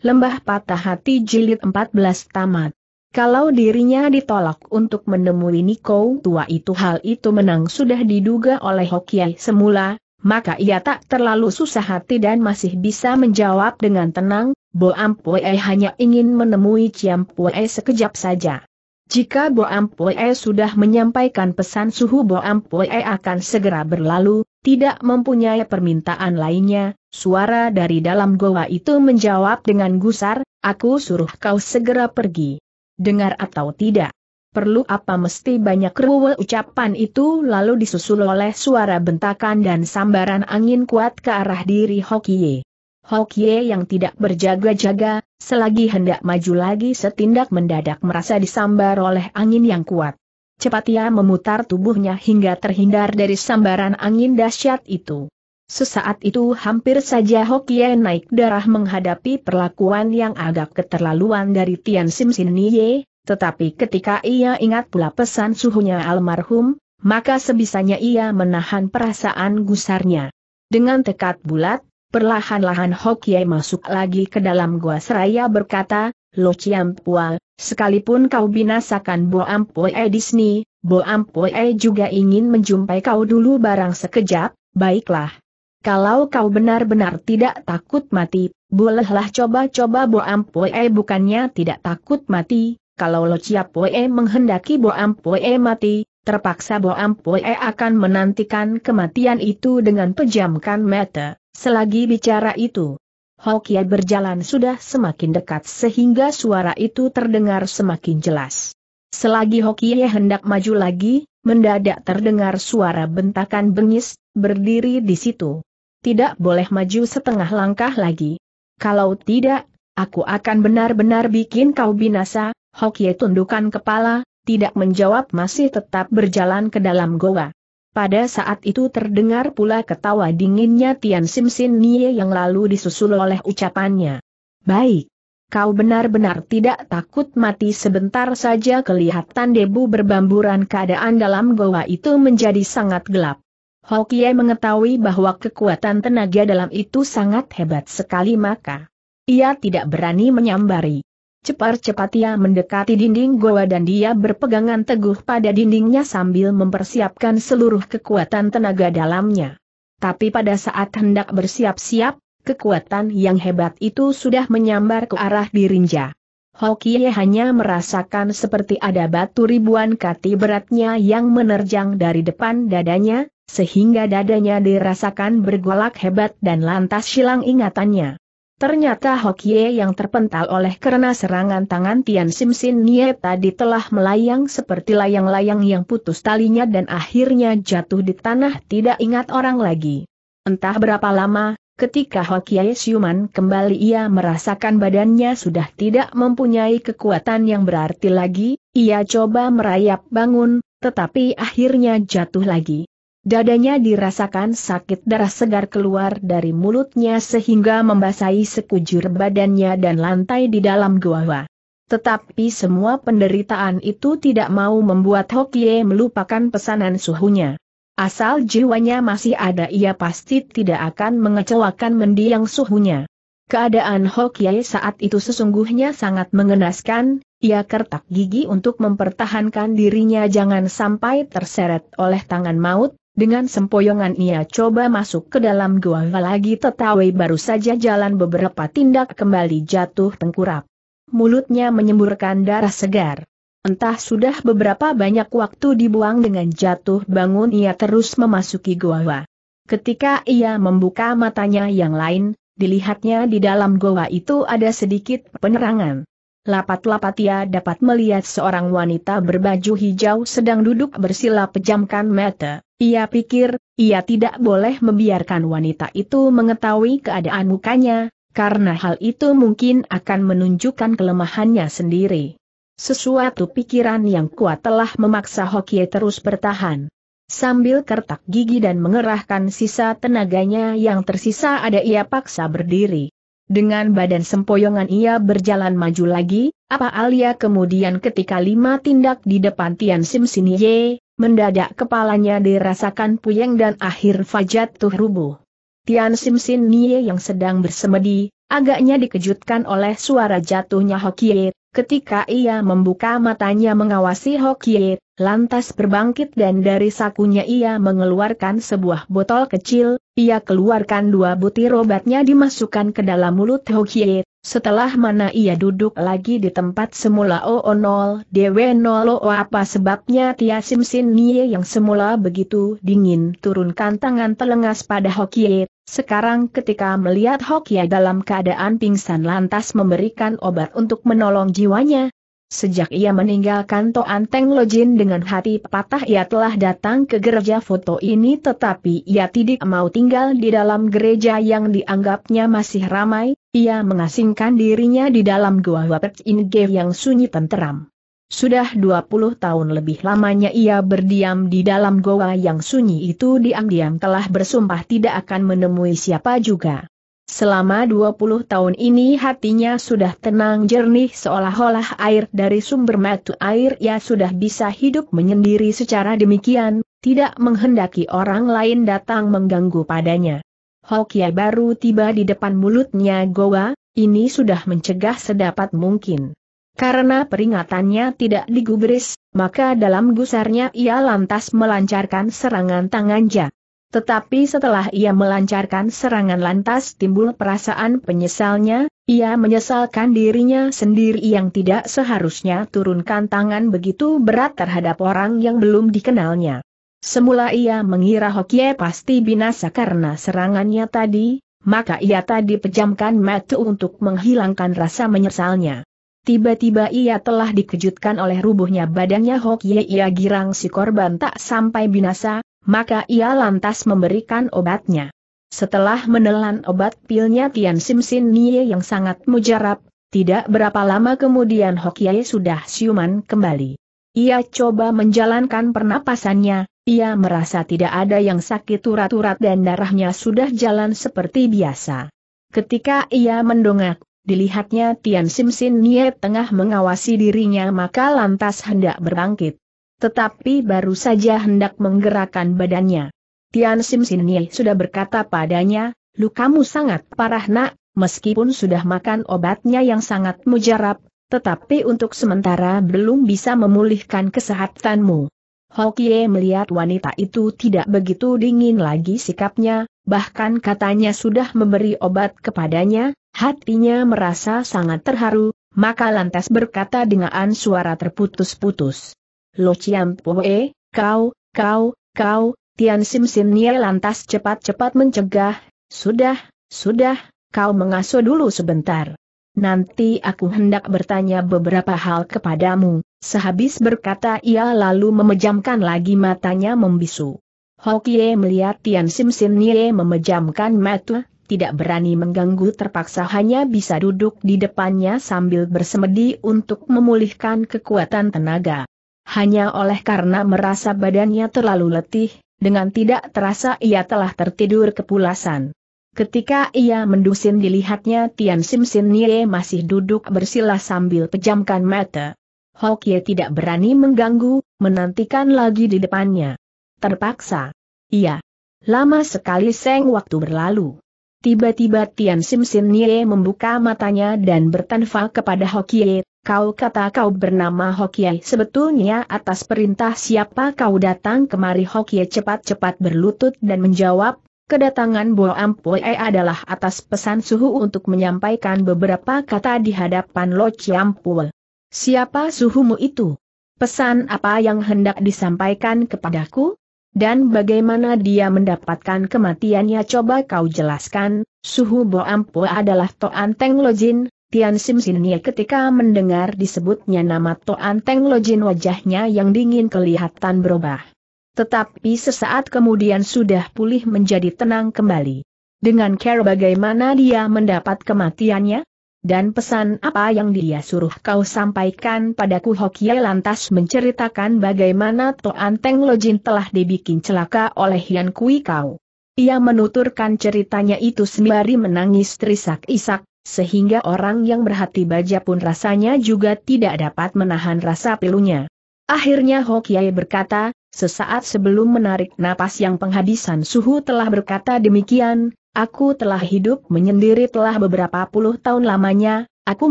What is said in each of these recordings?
Lembah Patah Hati Jilid 14 Tamat kalau dirinya ditolak untuk menemui Niko tua itu hal itu menang sudah diduga oleh Hokiai semula, maka ia tak terlalu susah hati dan masih bisa menjawab dengan tenang, Bo Ampue hanya ingin menemui Ciam Pue sekejap saja. Jika Bo Ampue sudah menyampaikan pesan suhu Bo Ampue akan segera berlalu, tidak mempunyai permintaan lainnya, suara dari dalam goa itu menjawab dengan gusar, aku suruh kau segera pergi. Dengar atau tidak? Perlu apa mesti banyak ruwe ucapan itu lalu disusul oleh suara bentakan dan sambaran angin kuat ke arah diri Hokie. Hokie yang tidak berjaga-jaga, selagi hendak maju lagi setindak mendadak merasa disambar oleh angin yang kuat. Cepat ia memutar tubuhnya hingga terhindar dari sambaran angin dahsyat itu. Sesaat itu hampir saja Hokie naik darah menghadapi perlakuan yang agak keterlaluan dari Tian Sim Sin Nye, tetapi ketika ia ingat pula pesan suhunya almarhum, maka sebisanya ia menahan perasaan gusarnya. Dengan tekad bulat, perlahan-lahan Hokie masuk lagi ke dalam gua seraya berkata, Lo Chiampua, sekalipun kau binasakan Bo Ampue e Disney, Bo Ampue e juga ingin menjumpai kau dulu barang sekejap, baiklah. Kalau kau benar-benar tidak takut mati, bolehlah coba-coba Bo Ampue e bukannya tidak takut mati, kalau Lo Chiampue menghendaki Bo Ampue mati, terpaksa Bo Ampue akan menantikan kematian itu dengan pejamkan mata, selagi bicara itu. Hokia berjalan sudah semakin dekat sehingga suara itu terdengar semakin jelas. Selagi Hokia hendak maju lagi, mendadak terdengar suara bentakan bengis, berdiri di situ. Tidak boleh maju setengah langkah lagi. Kalau tidak, aku akan benar-benar bikin kau binasa, Hokie tundukkan kepala, tidak menjawab masih tetap berjalan ke dalam goa. Pada saat itu terdengar pula ketawa dinginnya Tian Sim Sin Nie yang lalu disusul oleh ucapannya. Baik. Kau benar-benar tidak takut mati sebentar saja kelihatan debu berbamburan keadaan dalam goa itu menjadi sangat gelap. Hokie mengetahui bahwa kekuatan tenaga dalam itu sangat hebat sekali maka ia tidak berani menyambari. Cepat-cepat ia mendekati dinding goa dan dia berpegangan teguh pada dindingnya sambil mempersiapkan seluruh kekuatan tenaga dalamnya. Tapi pada saat hendak bersiap-siap, kekuatan yang hebat itu sudah menyambar ke arah dirinja. Hokie hanya merasakan seperti ada batu ribuan kati beratnya yang menerjang dari depan dadanya, sehingga dadanya dirasakan bergolak hebat dan lantas silang ingatannya. Ternyata Hokye yang terpental oleh karena serangan tangan Tian Sim Sin Nie tadi telah melayang seperti layang-layang yang putus talinya dan akhirnya jatuh di tanah tidak ingat orang lagi. Entah berapa lama, ketika Hokye siuman kembali ia merasakan badannya sudah tidak mempunyai kekuatan yang berarti lagi, ia coba merayap bangun, tetapi akhirnya jatuh lagi. Dadanya dirasakan sakit darah segar keluar dari mulutnya sehingga membasahi sekujur badannya dan lantai di dalam gua. Tetapi semua penderitaan itu tidak mau membuat Hokie melupakan pesanan suhunya. Asal jiwanya masih ada ia pasti tidak akan mengecewakan mendiang suhunya. Keadaan Hokie saat itu sesungguhnya sangat mengenaskan, ia kertak gigi untuk mempertahankan dirinya jangan sampai terseret oleh tangan maut, dengan sempoyongan ia coba masuk ke dalam gua lagi tetawe baru saja jalan beberapa tindak kembali jatuh tengkurap. Mulutnya menyemburkan darah segar. Entah sudah beberapa banyak waktu dibuang dengan jatuh bangun ia terus memasuki goa. Ketika ia membuka matanya yang lain, dilihatnya di dalam gua itu ada sedikit penerangan. Lapat-lapat ia dapat melihat seorang wanita berbaju hijau sedang duduk bersila pejamkan mata. Ia pikir, ia tidak boleh membiarkan wanita itu mengetahui keadaan mukanya, karena hal itu mungkin akan menunjukkan kelemahannya sendiri. Sesuatu pikiran yang kuat telah memaksa Hokie terus bertahan. Sambil kertak gigi dan mengerahkan sisa tenaganya yang tersisa ada ia paksa berdiri. Dengan badan sempoyongan ia berjalan maju lagi, apa alia kemudian ketika lima tindak di depan Tian Sim Sin Ye, Mendadak kepalanya dirasakan puyeng dan akhir fajat tuh rubuh. Tian Sim Sin Nie yang sedang bersemedi, agaknya dikejutkan oleh suara jatuhnya Hokie, ketika ia membuka matanya mengawasi Hokie, lantas berbangkit dan dari sakunya ia mengeluarkan sebuah botol kecil, ia keluarkan dua butir obatnya dimasukkan ke dalam mulut Hokie, setelah mana ia duduk lagi di tempat semula Oonol Dewe OO apa sebabnya Tia Sim Sin Nie yang semula begitu dingin turunkan tangan telengas pada Hokie, sekarang ketika melihat Hokie dalam keadaan pingsan lantas memberikan obat untuk menolong jiwanya, Sejak ia meninggalkan anteng Lojin dengan hati patah ia telah datang ke gereja foto ini tetapi ia tidak mau tinggal di dalam gereja yang dianggapnya masih ramai, ia mengasingkan dirinya di dalam gua Wapet Inge yang sunyi tenteram. Sudah 20 tahun lebih lamanya ia berdiam di dalam goa yang sunyi itu diam-diam telah bersumpah tidak akan menemui siapa juga. Selama 20 tahun ini hatinya sudah tenang jernih seolah-olah air dari sumber mata air ia sudah bisa hidup menyendiri secara demikian, tidak menghendaki orang lain datang mengganggu padanya. Hokia baru tiba di depan mulutnya Goa, ini sudah mencegah sedapat mungkin. Karena peringatannya tidak digubris, maka dalam gusarnya ia lantas melancarkan serangan tangan Ja. Tetapi setelah ia melancarkan serangan lantas timbul perasaan penyesalnya, ia menyesalkan dirinya sendiri yang tidak seharusnya turunkan tangan begitu berat terhadap orang yang belum dikenalnya. Semula ia mengira Hokie pasti binasa karena serangannya tadi, maka ia tadi pejamkan mata untuk menghilangkan rasa menyesalnya. Tiba-tiba ia telah dikejutkan oleh rubuhnya badannya Hokie ia girang si korban tak sampai binasa, maka ia lantas memberikan obatnya. Setelah menelan obat pilnya Tian Simsin Sin Nie yang sangat mujarab, tidak berapa lama kemudian Hokiai sudah siuman kembali. Ia coba menjalankan pernapasannya, ia merasa tidak ada yang sakit urat-urat dan darahnya sudah jalan seperti biasa. Ketika ia mendongak, dilihatnya Tian Simsin Sin Nie tengah mengawasi dirinya maka lantas hendak berbangkit tetapi baru saja hendak menggerakkan badannya. Tian Sim Nye sudah berkata padanya, lukamu sangat parah nak, meskipun sudah makan obatnya yang sangat mujarab, tetapi untuk sementara belum bisa memulihkan kesehatanmu. Hokie melihat wanita itu tidak begitu dingin lagi sikapnya, bahkan katanya sudah memberi obat kepadanya, hatinya merasa sangat terharu, maka lantas berkata dengan suara terputus-putus. Lo Chiam Poe, kau, kau, kau, Tian Sim Sim Nie lantas cepat-cepat mencegah, sudah, sudah, kau mengasuh dulu sebentar. Nanti aku hendak bertanya beberapa hal kepadamu, sehabis berkata ia lalu memejamkan lagi matanya membisu. Hokie melihat Tian Sim Sim Nie memejamkan mata, tidak berani mengganggu terpaksa hanya bisa duduk di depannya sambil bersemedi untuk memulihkan kekuatan tenaga hanya oleh karena merasa badannya terlalu letih, dengan tidak terasa ia telah tertidur kepulasan. Ketika ia mendusin dilihatnya Tian Sim Sin Nie masih duduk bersila sambil pejamkan mata. Hokie tidak berani mengganggu, menantikan lagi di depannya. Terpaksa. Iya. Lama sekali seng waktu berlalu. Tiba-tiba Tian Sim Sin Nie membuka matanya dan bertanfa kepada Hokie, Kau kata kau bernama Hokie sebetulnya atas perintah siapa kau datang kemari Hokie cepat-cepat berlutut dan menjawab, kedatangan Bo Ampoe adalah atas pesan suhu untuk menyampaikan beberapa kata di hadapan Lo Chiampul. Siapa suhumu itu? Pesan apa yang hendak disampaikan kepadaku? Dan bagaimana dia mendapatkan kematiannya coba kau jelaskan, suhu Bo Ampoe adalah Toan Teng Lojin, Tian Sim Sinie ketika mendengar disebutnya nama Toan Teng Lojin wajahnya yang dingin kelihatan berubah. Tetapi sesaat kemudian sudah pulih menjadi tenang kembali. Dengan care bagaimana dia mendapat kematiannya? Dan pesan apa yang dia suruh kau sampaikan padaku Hokie lantas menceritakan bagaimana Toan Teng Lojin telah dibikin celaka oleh Yan Kui Kau. Ia menuturkan ceritanya itu sembari menangis terisak-isak, sehingga orang yang berhati baja pun rasanya juga tidak dapat menahan rasa pilunya. Akhirnya Hokiai berkata, sesaat sebelum menarik napas yang penghabisan suhu telah berkata demikian, aku telah hidup menyendiri telah beberapa puluh tahun lamanya, aku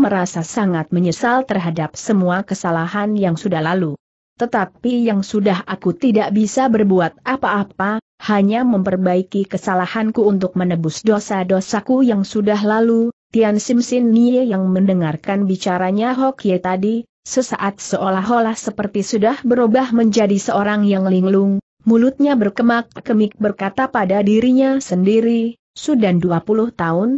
merasa sangat menyesal terhadap semua kesalahan yang sudah lalu. Tetapi yang sudah aku tidak bisa berbuat apa-apa, hanya memperbaiki kesalahanku untuk menebus dosa-dosaku yang sudah lalu, Tian Simsin Nie yang mendengarkan bicaranya Hokye tadi, sesaat seolah-olah seperti sudah berubah menjadi seorang yang linglung, mulutnya berkemak-kemik berkata pada dirinya sendiri, sudah 20 tahun?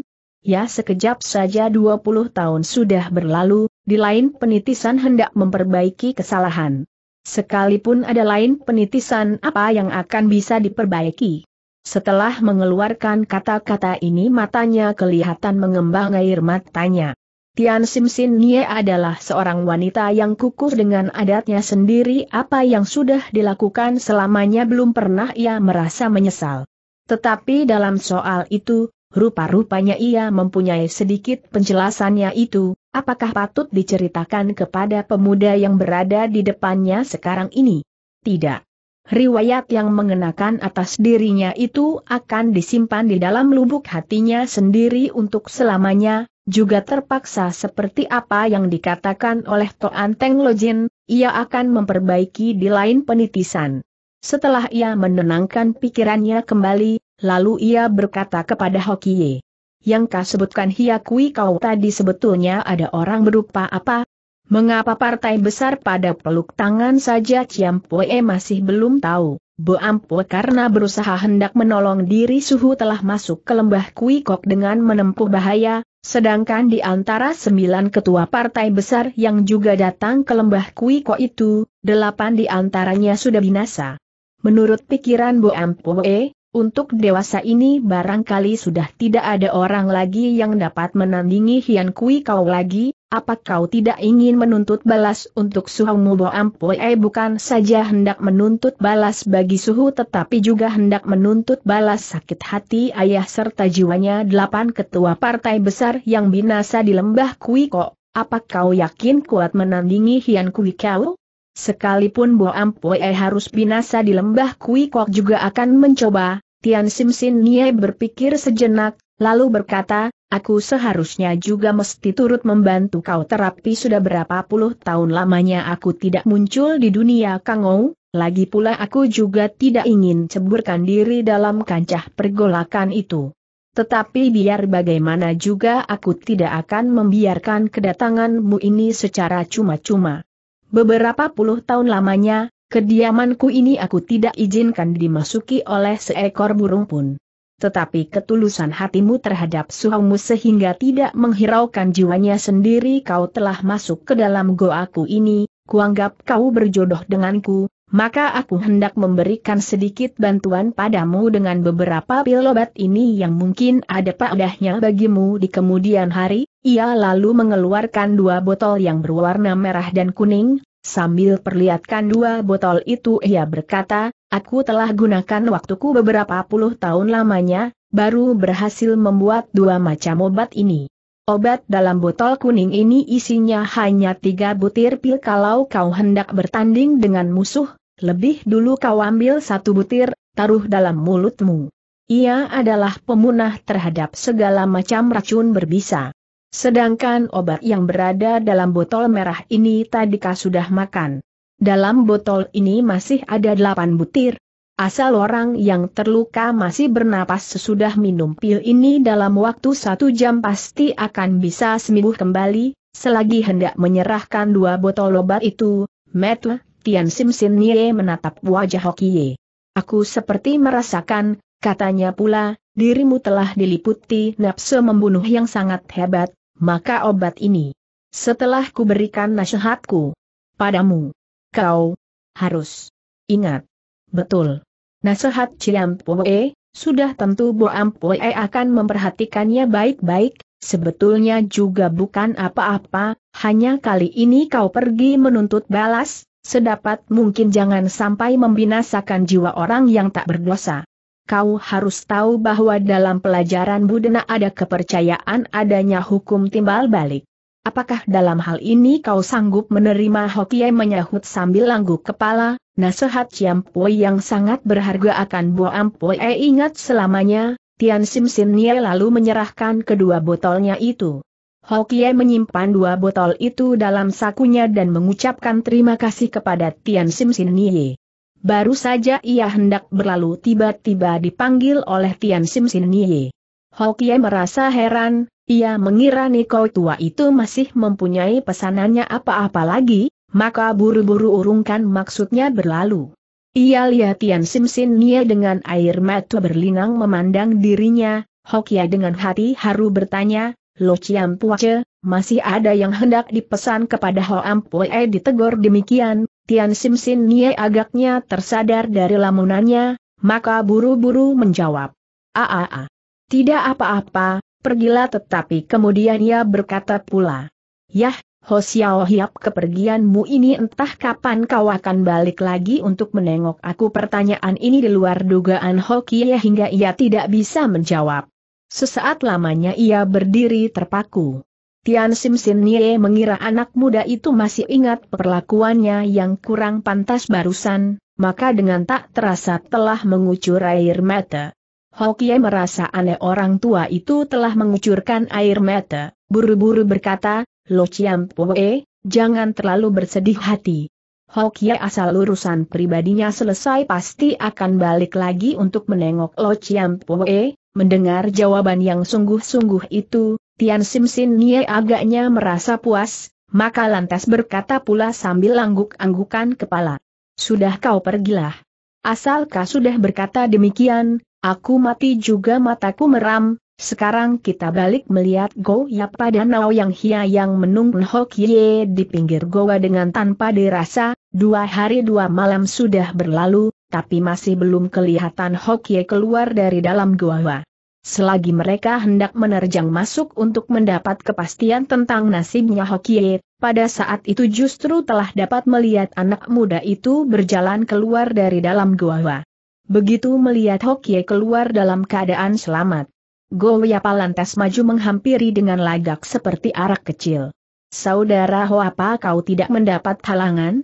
Ya sekejap saja 20 tahun sudah berlalu, di lain penitisan hendak memperbaiki kesalahan. Sekalipun ada lain penitisan apa yang akan bisa diperbaiki. Setelah mengeluarkan kata-kata ini matanya kelihatan mengembang air matanya. Tian Sim Sin Nie adalah seorang wanita yang kukuh dengan adatnya sendiri apa yang sudah dilakukan selamanya belum pernah ia merasa menyesal. Tetapi dalam soal itu, rupa-rupanya ia mempunyai sedikit penjelasannya itu, apakah patut diceritakan kepada pemuda yang berada di depannya sekarang ini? Tidak. Riwayat yang mengenakan atas dirinya itu akan disimpan di dalam lubuk hatinya sendiri untuk selamanya, juga terpaksa seperti apa yang dikatakan oleh Toan Teng Lojin, ia akan memperbaiki di lain penitisan. Setelah ia menenangkan pikirannya kembali, lalu ia berkata kepada Hokie. Yang kau sebutkan Hiakui kau tadi sebetulnya ada orang berupa apa, Mengapa partai besar pada peluk tangan saja Ciam Pue masih belum tahu. Bo Ampue karena berusaha hendak menolong diri suhu telah masuk ke lembah Kui Kok dengan menempuh bahaya, sedangkan di antara sembilan ketua partai besar yang juga datang ke lembah Kui Kok itu, delapan di antaranya sudah binasa. Menurut pikiran Bo Ampue, untuk dewasa ini barangkali sudah tidak ada orang lagi yang dapat menandingi Hian Kui kau lagi, apa kau tidak ingin menuntut balas untuk Suhu Mubo Ampoi eh, bukan saja hendak menuntut balas bagi Suhu tetapi juga hendak menuntut balas sakit hati ayah serta jiwanya delapan ketua partai besar yang binasa di lembah Kui Kok. apa kau yakin kuat menandingi Hian Kui Kau? Sekalipun Bo Ampoi eh, harus binasa di lembah Kui Kok juga akan mencoba, Tian Sim Sin Nie berpikir sejenak, lalu berkata, aku seharusnya juga mesti turut membantu kau terapi sudah berapa puluh tahun lamanya aku tidak muncul di dunia kangou, lagi pula aku juga tidak ingin ceburkan diri dalam kancah pergolakan itu. Tetapi biar bagaimana juga aku tidak akan membiarkan kedatanganmu ini secara cuma-cuma. Beberapa puluh tahun lamanya, kediamanku ini aku tidak izinkan dimasuki oleh seekor burung pun tetapi ketulusan hatimu terhadap suhamu sehingga tidak menghiraukan jiwanya sendiri kau telah masuk ke dalam goaku ini, kuanggap kau berjodoh denganku, maka aku hendak memberikan sedikit bantuan padamu dengan beberapa pil obat ini yang mungkin ada padahnya bagimu di kemudian hari, ia lalu mengeluarkan dua botol yang berwarna merah dan kuning, Sambil perlihatkan dua botol itu ia berkata, aku telah gunakan waktuku beberapa puluh tahun lamanya, baru berhasil membuat dua macam obat ini. Obat dalam botol kuning ini isinya hanya tiga butir pil kalau kau hendak bertanding dengan musuh, lebih dulu kau ambil satu butir, taruh dalam mulutmu. Ia adalah pemunah terhadap segala macam racun berbisa. Sedangkan obat yang berada dalam botol merah ini tadika sudah makan. Dalam botol ini masih ada delapan butir. Asal orang yang terluka masih bernapas sesudah minum pil ini dalam waktu satu jam pasti akan bisa sembuh kembali, selagi hendak menyerahkan dua botol obat itu, Metu, Tian Sim Sin Nye menatap wajah Hokie. Aku seperti merasakan, katanya pula, dirimu telah diliputi nafsu membunuh yang sangat hebat, maka obat ini. Setelah kuberikan nasihatku padamu, kau harus ingat. Betul. Nasihat Ciampoe, sudah tentu Boampoe akan memperhatikannya baik-baik, sebetulnya juga bukan apa-apa, hanya kali ini kau pergi menuntut balas, sedapat mungkin jangan sampai membinasakan jiwa orang yang tak berdosa kau harus tahu bahwa dalam pelajaran Budena ada kepercayaan adanya hukum timbal balik. Apakah dalam hal ini kau sanggup menerima Hokie menyahut sambil langguk kepala, nasihat Chiam Pui yang sangat berharga akan Bo e ingat selamanya, Tian Sim Sin Nie lalu menyerahkan kedua botolnya itu. Hokie menyimpan dua botol itu dalam sakunya dan mengucapkan terima kasih kepada Tian Sim Sin Nie. Baru saja ia hendak berlalu tiba-tiba dipanggil oleh Tian Sim Sin Nye. Hokie merasa heran, ia mengira Niko tua itu masih mempunyai pesanannya apa-apa lagi, maka buru-buru urungkan maksudnya berlalu. Ia lihat Tian Sim Sin Nye dengan air mata berlinang memandang dirinya, Hokie dengan hati haru bertanya, Lo Chiam Puace, masih ada yang hendak dipesan kepada Ho ditegor ditegur demikian, Tian Sim Sin Nie agaknya tersadar dari lamunannya, maka buru-buru menjawab. Aa, ah, ah, ah. tidak apa-apa, pergilah tetapi kemudian ia berkata pula. Yah, Ho Xiao Hiap kepergianmu ini entah kapan kau akan balik lagi untuk menengok aku pertanyaan ini di luar dugaan Ho Kie hingga ia tidak bisa menjawab. Sesaat lamanya ia berdiri terpaku. Tian Sim Sin Nie mengira anak muda itu masih ingat perlakuannya yang kurang pantas barusan, maka dengan tak terasa telah mengucur air mata. Hokie merasa aneh orang tua itu telah mengucurkan air mata, buru-buru berkata, Lo Chiam Poe, jangan terlalu bersedih hati. Hokie asal urusan pribadinya selesai pasti akan balik lagi untuk menengok Lo Chiam Poe, mendengar jawaban yang sungguh-sungguh itu, Tian Sim Sin Nie agaknya merasa puas, maka lantas berkata pula sambil angguk-anggukan kepala. Sudah kau pergilah. Asalkah sudah berkata demikian, aku mati juga mataku meram, sekarang kita balik melihat Go Yap pada Nao Yang Hia yang menunggu Hok Ye di pinggir goa dengan tanpa dirasa, dua hari dua malam sudah berlalu, tapi masih belum kelihatan Hok Ye keluar dari dalam goa. Selagi mereka hendak menerjang masuk untuk mendapat kepastian tentang nasibnya Hokie, pada saat itu justru telah dapat melihat anak muda itu berjalan keluar dari dalam gua. Begitu melihat Hokie keluar dalam keadaan selamat, Goyapa lantas maju menghampiri dengan lagak seperti arak kecil. Saudara Ho apa kau tidak mendapat halangan?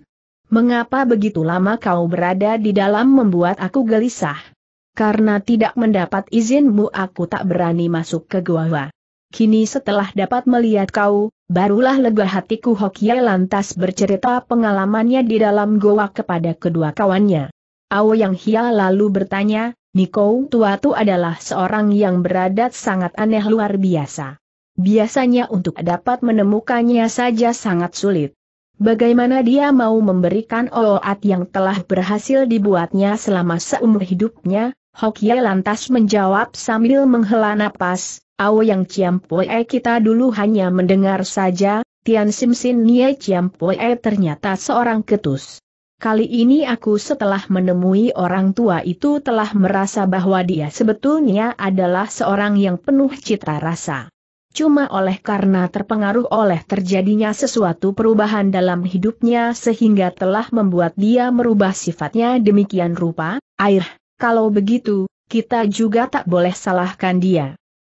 Mengapa begitu lama kau berada di dalam membuat aku gelisah? Karena tidak mendapat izinmu aku tak berani masuk ke gua. Kini setelah dapat melihat kau, barulah lega hatiku Hokia lantas bercerita pengalamannya di dalam goa kepada kedua kawannya. Ao yang Hia lalu bertanya, Niko tua tu adalah seorang yang beradat sangat aneh luar biasa. Biasanya untuk dapat menemukannya saja sangat sulit. Bagaimana dia mau memberikan oat yang telah berhasil dibuatnya selama seumur hidupnya, Hokie lantas menjawab sambil menghela napas, Ao yang Ciampoe kita dulu hanya mendengar saja, Tian Simsin Nie Ciampoe ternyata seorang ketus. Kali ini aku setelah menemui orang tua itu telah merasa bahwa dia sebetulnya adalah seorang yang penuh cita rasa. Cuma oleh karena terpengaruh oleh terjadinya sesuatu perubahan dalam hidupnya sehingga telah membuat dia merubah sifatnya demikian rupa, air kalau begitu, kita juga tak boleh salahkan dia.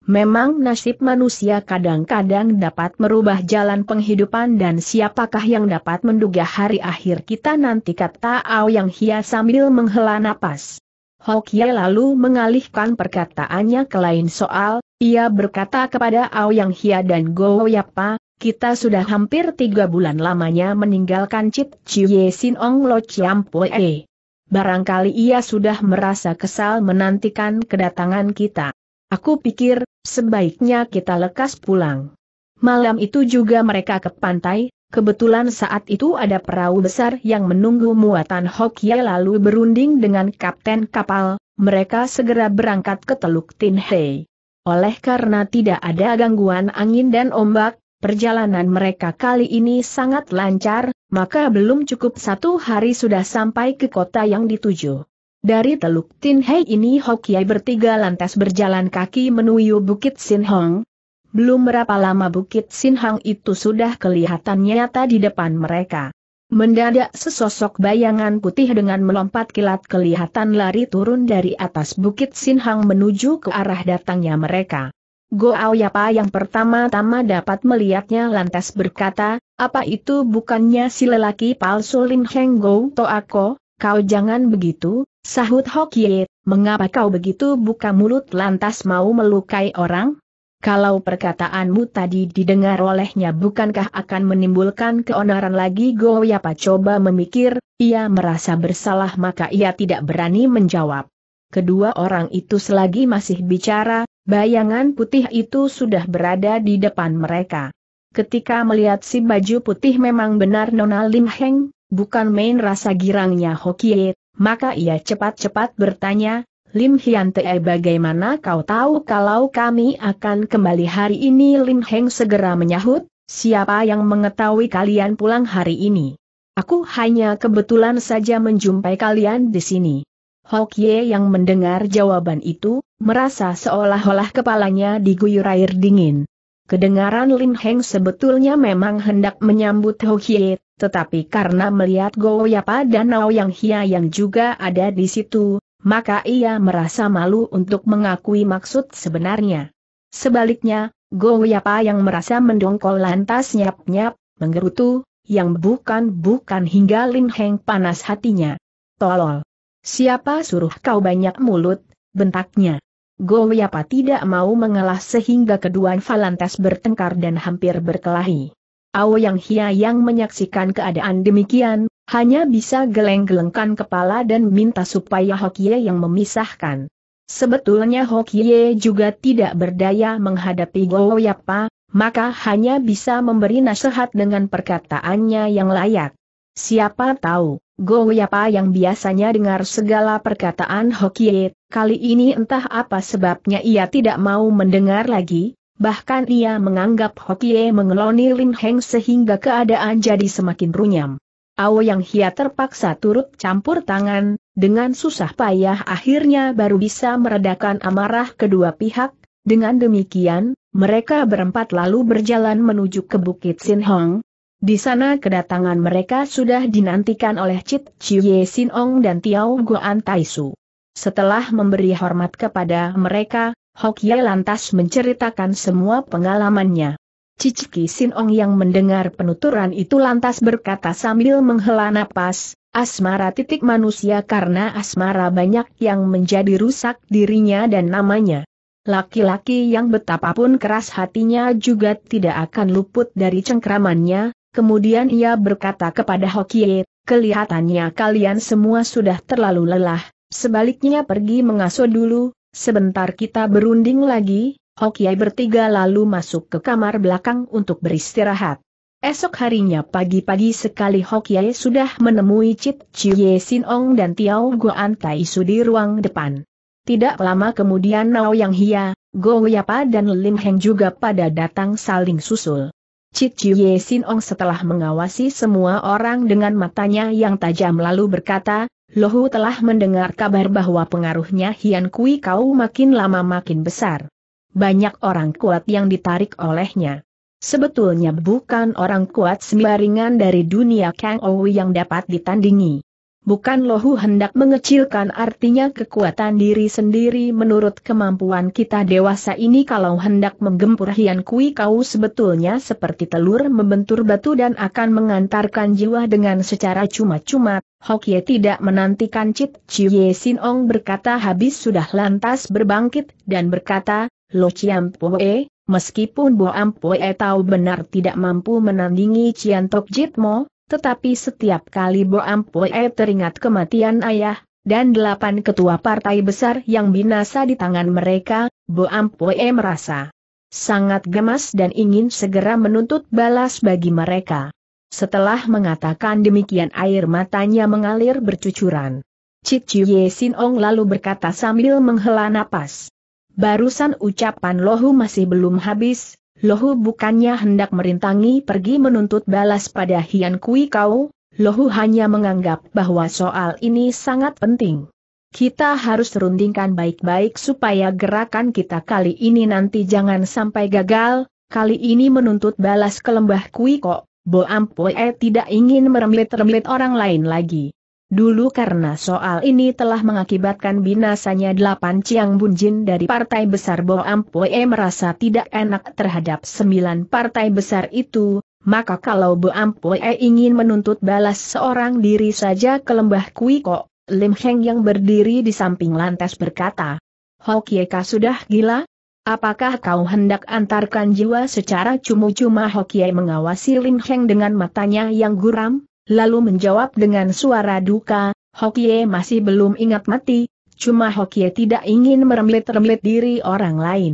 Memang nasib manusia kadang-kadang dapat merubah jalan penghidupan dan siapakah yang dapat menduga hari akhir kita nanti kata Ao yang Hia sambil menghela napas. Hokie lalu mengalihkan perkataannya ke lain soal, ia berkata kepada Ao yang hia dan Go Yapa, kita sudah hampir tiga bulan lamanya meninggalkan Cip Chie Sin Ong Lo Chiam Poe barangkali ia sudah merasa kesal menantikan kedatangan kita. Aku pikir, sebaiknya kita lekas pulang. Malam itu juga mereka ke pantai, kebetulan saat itu ada perahu besar yang menunggu muatan Hokia lalu berunding dengan kapten kapal, mereka segera berangkat ke Teluk Tinhei. Oleh karena tidak ada gangguan angin dan ombak, Perjalanan mereka kali ini sangat lancar, maka belum cukup satu hari sudah sampai ke kota yang dituju. Dari Teluk Tin Hei ini Hokiai bertiga lantas berjalan kaki menuju Bukit Sin Hong. Belum berapa lama Bukit Sin Hong itu sudah kelihatan nyata di depan mereka. Mendadak sesosok bayangan putih dengan melompat kilat kelihatan lari turun dari atas Bukit Sin Hong menuju ke arah datangnya mereka. Goao Yapa yang pertama-tama dapat melihatnya lantas berkata, apa itu bukannya si lelaki palsu Lin Heng Go Toako, kau jangan begitu, sahut Hokie, mengapa kau begitu buka mulut lantas mau melukai orang? Kalau perkataanmu tadi didengar olehnya bukankah akan menimbulkan keonaran lagi Go Yapa coba memikir, ia merasa bersalah maka ia tidak berani menjawab. Kedua orang itu selagi masih bicara, Bayangan putih itu sudah berada di depan mereka. Ketika melihat si baju putih memang benar Nona Lim Heng, bukan main rasa girangnya Hokie, maka ia cepat-cepat bertanya, Lim Hian Te bagaimana kau tahu kalau kami akan kembali hari ini Lim Heng segera menyahut, siapa yang mengetahui kalian pulang hari ini? Aku hanya kebetulan saja menjumpai kalian di sini. Hokye yang mendengar jawaban itu, merasa seolah-olah kepalanya diguyur air dingin. Kedengaran Lin Heng sebetulnya memang hendak menyambut Hokye, tetapi karena melihat Yapa dan Yang Hia yang juga ada di situ, maka ia merasa malu untuk mengakui maksud sebenarnya. Sebaliknya, Yapa yang merasa mendongkol lantas nyap-nyap, menggerutu, yang bukan-bukan hingga Lin Heng panas hatinya. Tolol. Siapa suruh kau banyak mulut, bentaknya. Goyapa tidak mau mengalah sehingga kedua Valantes bertengkar dan hampir berkelahi. yang Hia yang menyaksikan keadaan demikian, hanya bisa geleng-gelengkan kepala dan minta supaya Hokie yang memisahkan. Sebetulnya Hokie juga tidak berdaya menghadapi Goyapa, maka hanya bisa memberi nasihat dengan perkataannya yang layak. Siapa tahu, Go Yapa yang biasanya dengar segala perkataan Hokie, kali ini entah apa sebabnya ia tidak mau mendengar lagi, bahkan ia menganggap Hokie mengeloni Lin Heng sehingga keadaan jadi semakin runyam. Ao yang Hia terpaksa turut campur tangan, dengan susah payah akhirnya baru bisa meredakan amarah kedua pihak, dengan demikian, mereka berempat lalu berjalan menuju ke Bukit Sin Hong, di sana kedatangan mereka sudah dinantikan oleh Cit Chie Sin Ong dan Tiao Guan Taisu. Setelah memberi hormat kepada mereka, Hokye lantas menceritakan semua pengalamannya. Ciciki Sin Ong yang mendengar penuturan itu lantas berkata sambil menghela napas, asmara titik manusia karena asmara banyak yang menjadi rusak dirinya dan namanya. Laki-laki yang betapapun keras hatinya juga tidak akan luput dari cengkramannya, Kemudian ia berkata kepada Hokie, kelihatannya kalian semua sudah terlalu lelah, sebaliknya pergi mengasuh dulu, sebentar kita berunding lagi, Hokie bertiga lalu masuk ke kamar belakang untuk beristirahat. Esok harinya pagi-pagi sekali Hokie sudah menemui Cit Chie Sin Ong dan Tiao Guan Tai Su di ruang depan. Tidak lama kemudian Nao Yang Hia, Go Yapa dan Lim Heng juga pada datang saling susul. Ye Sin Ong setelah mengawasi semua orang dengan matanya yang tajam lalu berkata, Lohu telah mendengar kabar bahwa pengaruhnya Hian Kui Kau makin lama makin besar. Banyak orang kuat yang ditarik olehnya. Sebetulnya bukan orang kuat sembaringan dari dunia Kang Owi yang dapat ditandingi bukan lohu hendak mengecilkan artinya kekuatan diri sendiri menurut kemampuan kita dewasa ini kalau hendak menggempur hian kui kau sebetulnya seperti telur membentur batu dan akan mengantarkan jiwa dengan secara cuma-cuma, Hokye tidak menantikan Cit Chie Sin Ong berkata habis sudah lantas berbangkit dan berkata, Lo Chiam Poe, meskipun Bo Am Poe tahu benar tidak mampu menandingi Cian Jitmo, tetapi setiap kali Bo Ampoe teringat kematian ayah, dan delapan ketua partai besar yang binasa di tangan mereka, Bo Ampoe merasa sangat gemas dan ingin segera menuntut balas bagi mereka. Setelah mengatakan demikian air matanya mengalir bercucuran. Cicu Ye Sin Ong lalu berkata sambil menghela napas. Barusan ucapan lohu masih belum habis, Lohu bukannya hendak merintangi pergi menuntut balas pada Hian Kui Kau, Lohu hanya menganggap bahwa soal ini sangat penting. Kita harus rundingkan baik-baik supaya gerakan kita kali ini nanti jangan sampai gagal, kali ini menuntut balas ke lembah Kui Kok, Bo Ampoe tidak ingin meremlit-remlit orang lain lagi. Dulu karena soal ini telah mengakibatkan binasanya delapan ciang Bunjin dari partai besar Bo merasa tidak enak terhadap sembilan partai besar itu, maka kalau Bo ingin menuntut balas seorang diri saja ke lembah Kuiko, Lim Heng yang berdiri di samping lantas berkata, Hokieka sudah gila? Apakah kau hendak antarkan jiwa secara cumu-cuma Hokie mengawasi Lim Heng dengan matanya yang guram? lalu menjawab dengan suara duka, Hokie masih belum ingat mati, cuma Hokie tidak ingin merembet-rembet diri orang lain.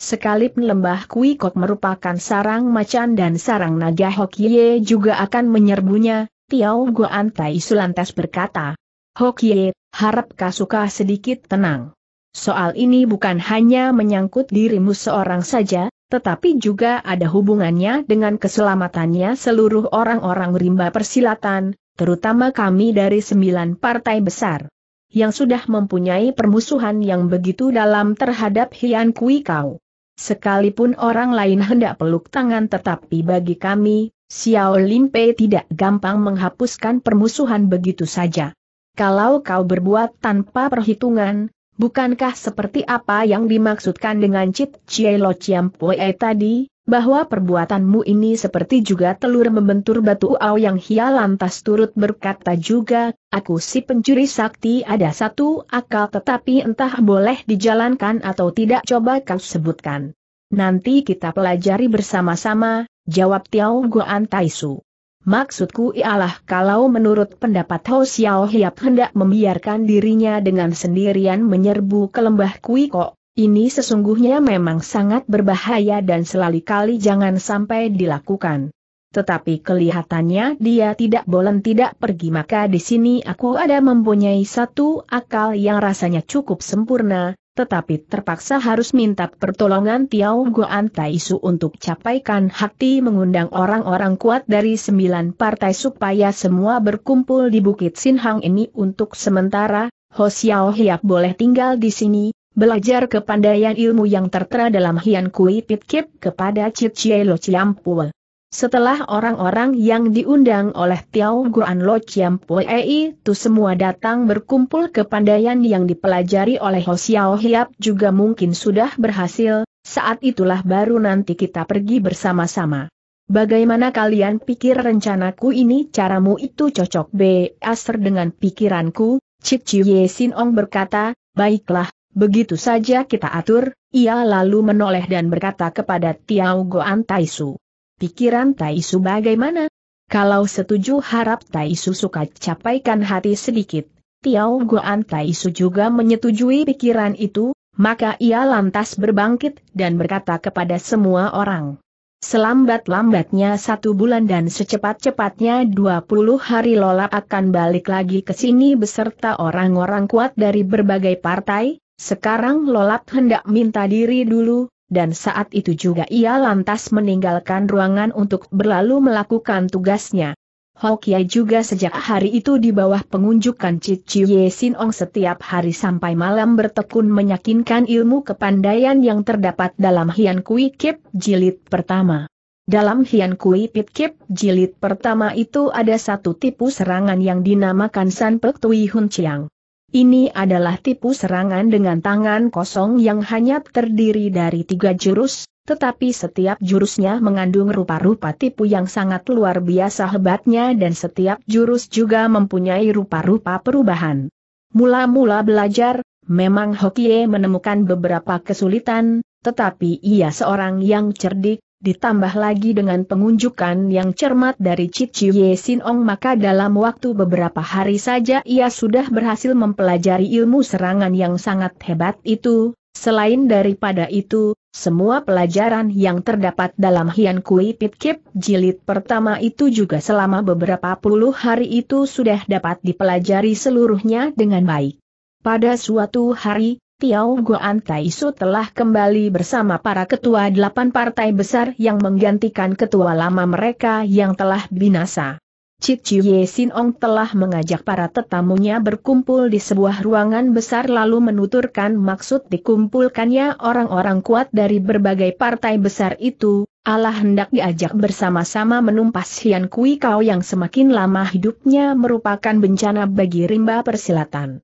Sekalipun lembah Kuikok merupakan sarang macan dan sarang naga Hokie juga akan menyerbunya, Tiao Guan Tai Sulantas berkata. Hokie, harap Kasuka sedikit tenang. Soal ini bukan hanya menyangkut dirimu seorang saja, tetapi juga ada hubungannya dengan keselamatannya seluruh orang-orang rimba persilatan, terutama kami dari sembilan partai besar. Yang sudah mempunyai permusuhan yang begitu dalam terhadap Hian Kui Kau. Sekalipun orang lain hendak peluk tangan tetapi bagi kami, Xiao Limpe tidak gampang menghapuskan permusuhan begitu saja. Kalau kau berbuat tanpa perhitungan, Bukankah seperti apa yang dimaksudkan dengan Cit Cie Lo Chiam Pue tadi, bahwa perbuatanmu ini seperti juga telur membentur batu au yang hia lantas turut berkata juga, aku si pencuri sakti ada satu akal tetapi entah boleh dijalankan atau tidak coba kau sebutkan. Nanti kita pelajari bersama-sama, jawab Tiao Guan Taisu. Maksudku ialah kalau menurut pendapat Ho Xiao Hiap hendak membiarkan dirinya dengan sendirian menyerbu ke lembah kok? ini sesungguhnya memang sangat berbahaya dan selalu kali jangan sampai dilakukan. Tetapi kelihatannya dia tidak boleh tidak pergi maka di sini aku ada mempunyai satu akal yang rasanya cukup sempurna, tetapi terpaksa harus minta pertolongan Tiao Goan Taisu untuk capaikan hati mengundang orang-orang kuat dari sembilan partai supaya semua berkumpul di Bukit Sinhang ini untuk sementara, Ho Xiao Hiap boleh tinggal di sini, belajar kepandaian ilmu yang tertera dalam Hian Kui Pit Kip kepada Cik Chie Lo Ciampul. Setelah orang-orang yang diundang oleh Tiao Guan Lo Chiam Pue itu semua datang berkumpul ke Pandayan yang dipelajari oleh Ho Xiao Hiap juga mungkin sudah berhasil, saat itulah baru nanti kita pergi bersama-sama. Bagaimana kalian pikir rencanaku ini caramu itu cocok Be aser dengan pikiranku? Cip Ye Sin Ong berkata, baiklah, begitu saja kita atur, ia lalu menoleh dan berkata kepada Tiao Goan Taisu. Pikiran Taisu bagaimana? Kalau setuju harap Taisu suka capaikan hati sedikit. Tiao Guan Taisu juga menyetujui pikiran itu, maka ia lantas berbangkit dan berkata kepada semua orang. Selambat-lambatnya satu bulan dan secepat-cepatnya dua puluh hari Lola akan balik lagi ke sini beserta orang-orang kuat dari berbagai partai, sekarang Lolap hendak minta diri dulu, dan saat itu juga ia lantas meninggalkan ruangan untuk berlalu melakukan tugasnya. Hokia juga sejak hari itu di bawah pengunjukan Cici Ye Sin Ong setiap hari sampai malam bertekun menyakinkan ilmu kepandaian yang terdapat dalam Hian Kui Kip jilid pertama. Dalam Hian Kui Pit Kip jilid pertama itu ada satu tipu serangan yang dinamakan San Pek Tui Hun Chiang. Ini adalah tipu serangan dengan tangan kosong yang hanya terdiri dari tiga jurus, tetapi setiap jurusnya mengandung rupa-rupa tipu yang sangat luar biasa hebatnya dan setiap jurus juga mempunyai rupa-rupa perubahan. Mula-mula belajar, memang Hokie menemukan beberapa kesulitan, tetapi ia seorang yang cerdik, ditambah lagi dengan pengunjukan yang cermat dari Cici Ye Sin Ong maka dalam waktu beberapa hari saja ia sudah berhasil mempelajari ilmu serangan yang sangat hebat itu, selain daripada itu, semua pelajaran yang terdapat dalam Hian Kui Pit Kip jilid pertama itu juga selama beberapa puluh hari itu sudah dapat dipelajari seluruhnya dengan baik. Pada suatu hari, Tiau Guan Tai Su telah kembali bersama para ketua delapan partai besar yang menggantikan ketua lama mereka yang telah binasa. Cik Ye Sin Ong telah mengajak para tetamunya berkumpul di sebuah ruangan besar lalu menuturkan maksud dikumpulkannya orang-orang kuat dari berbagai partai besar itu, Allah hendak diajak bersama-sama menumpas Hian Kui Kau yang semakin lama hidupnya merupakan bencana bagi rimba persilatan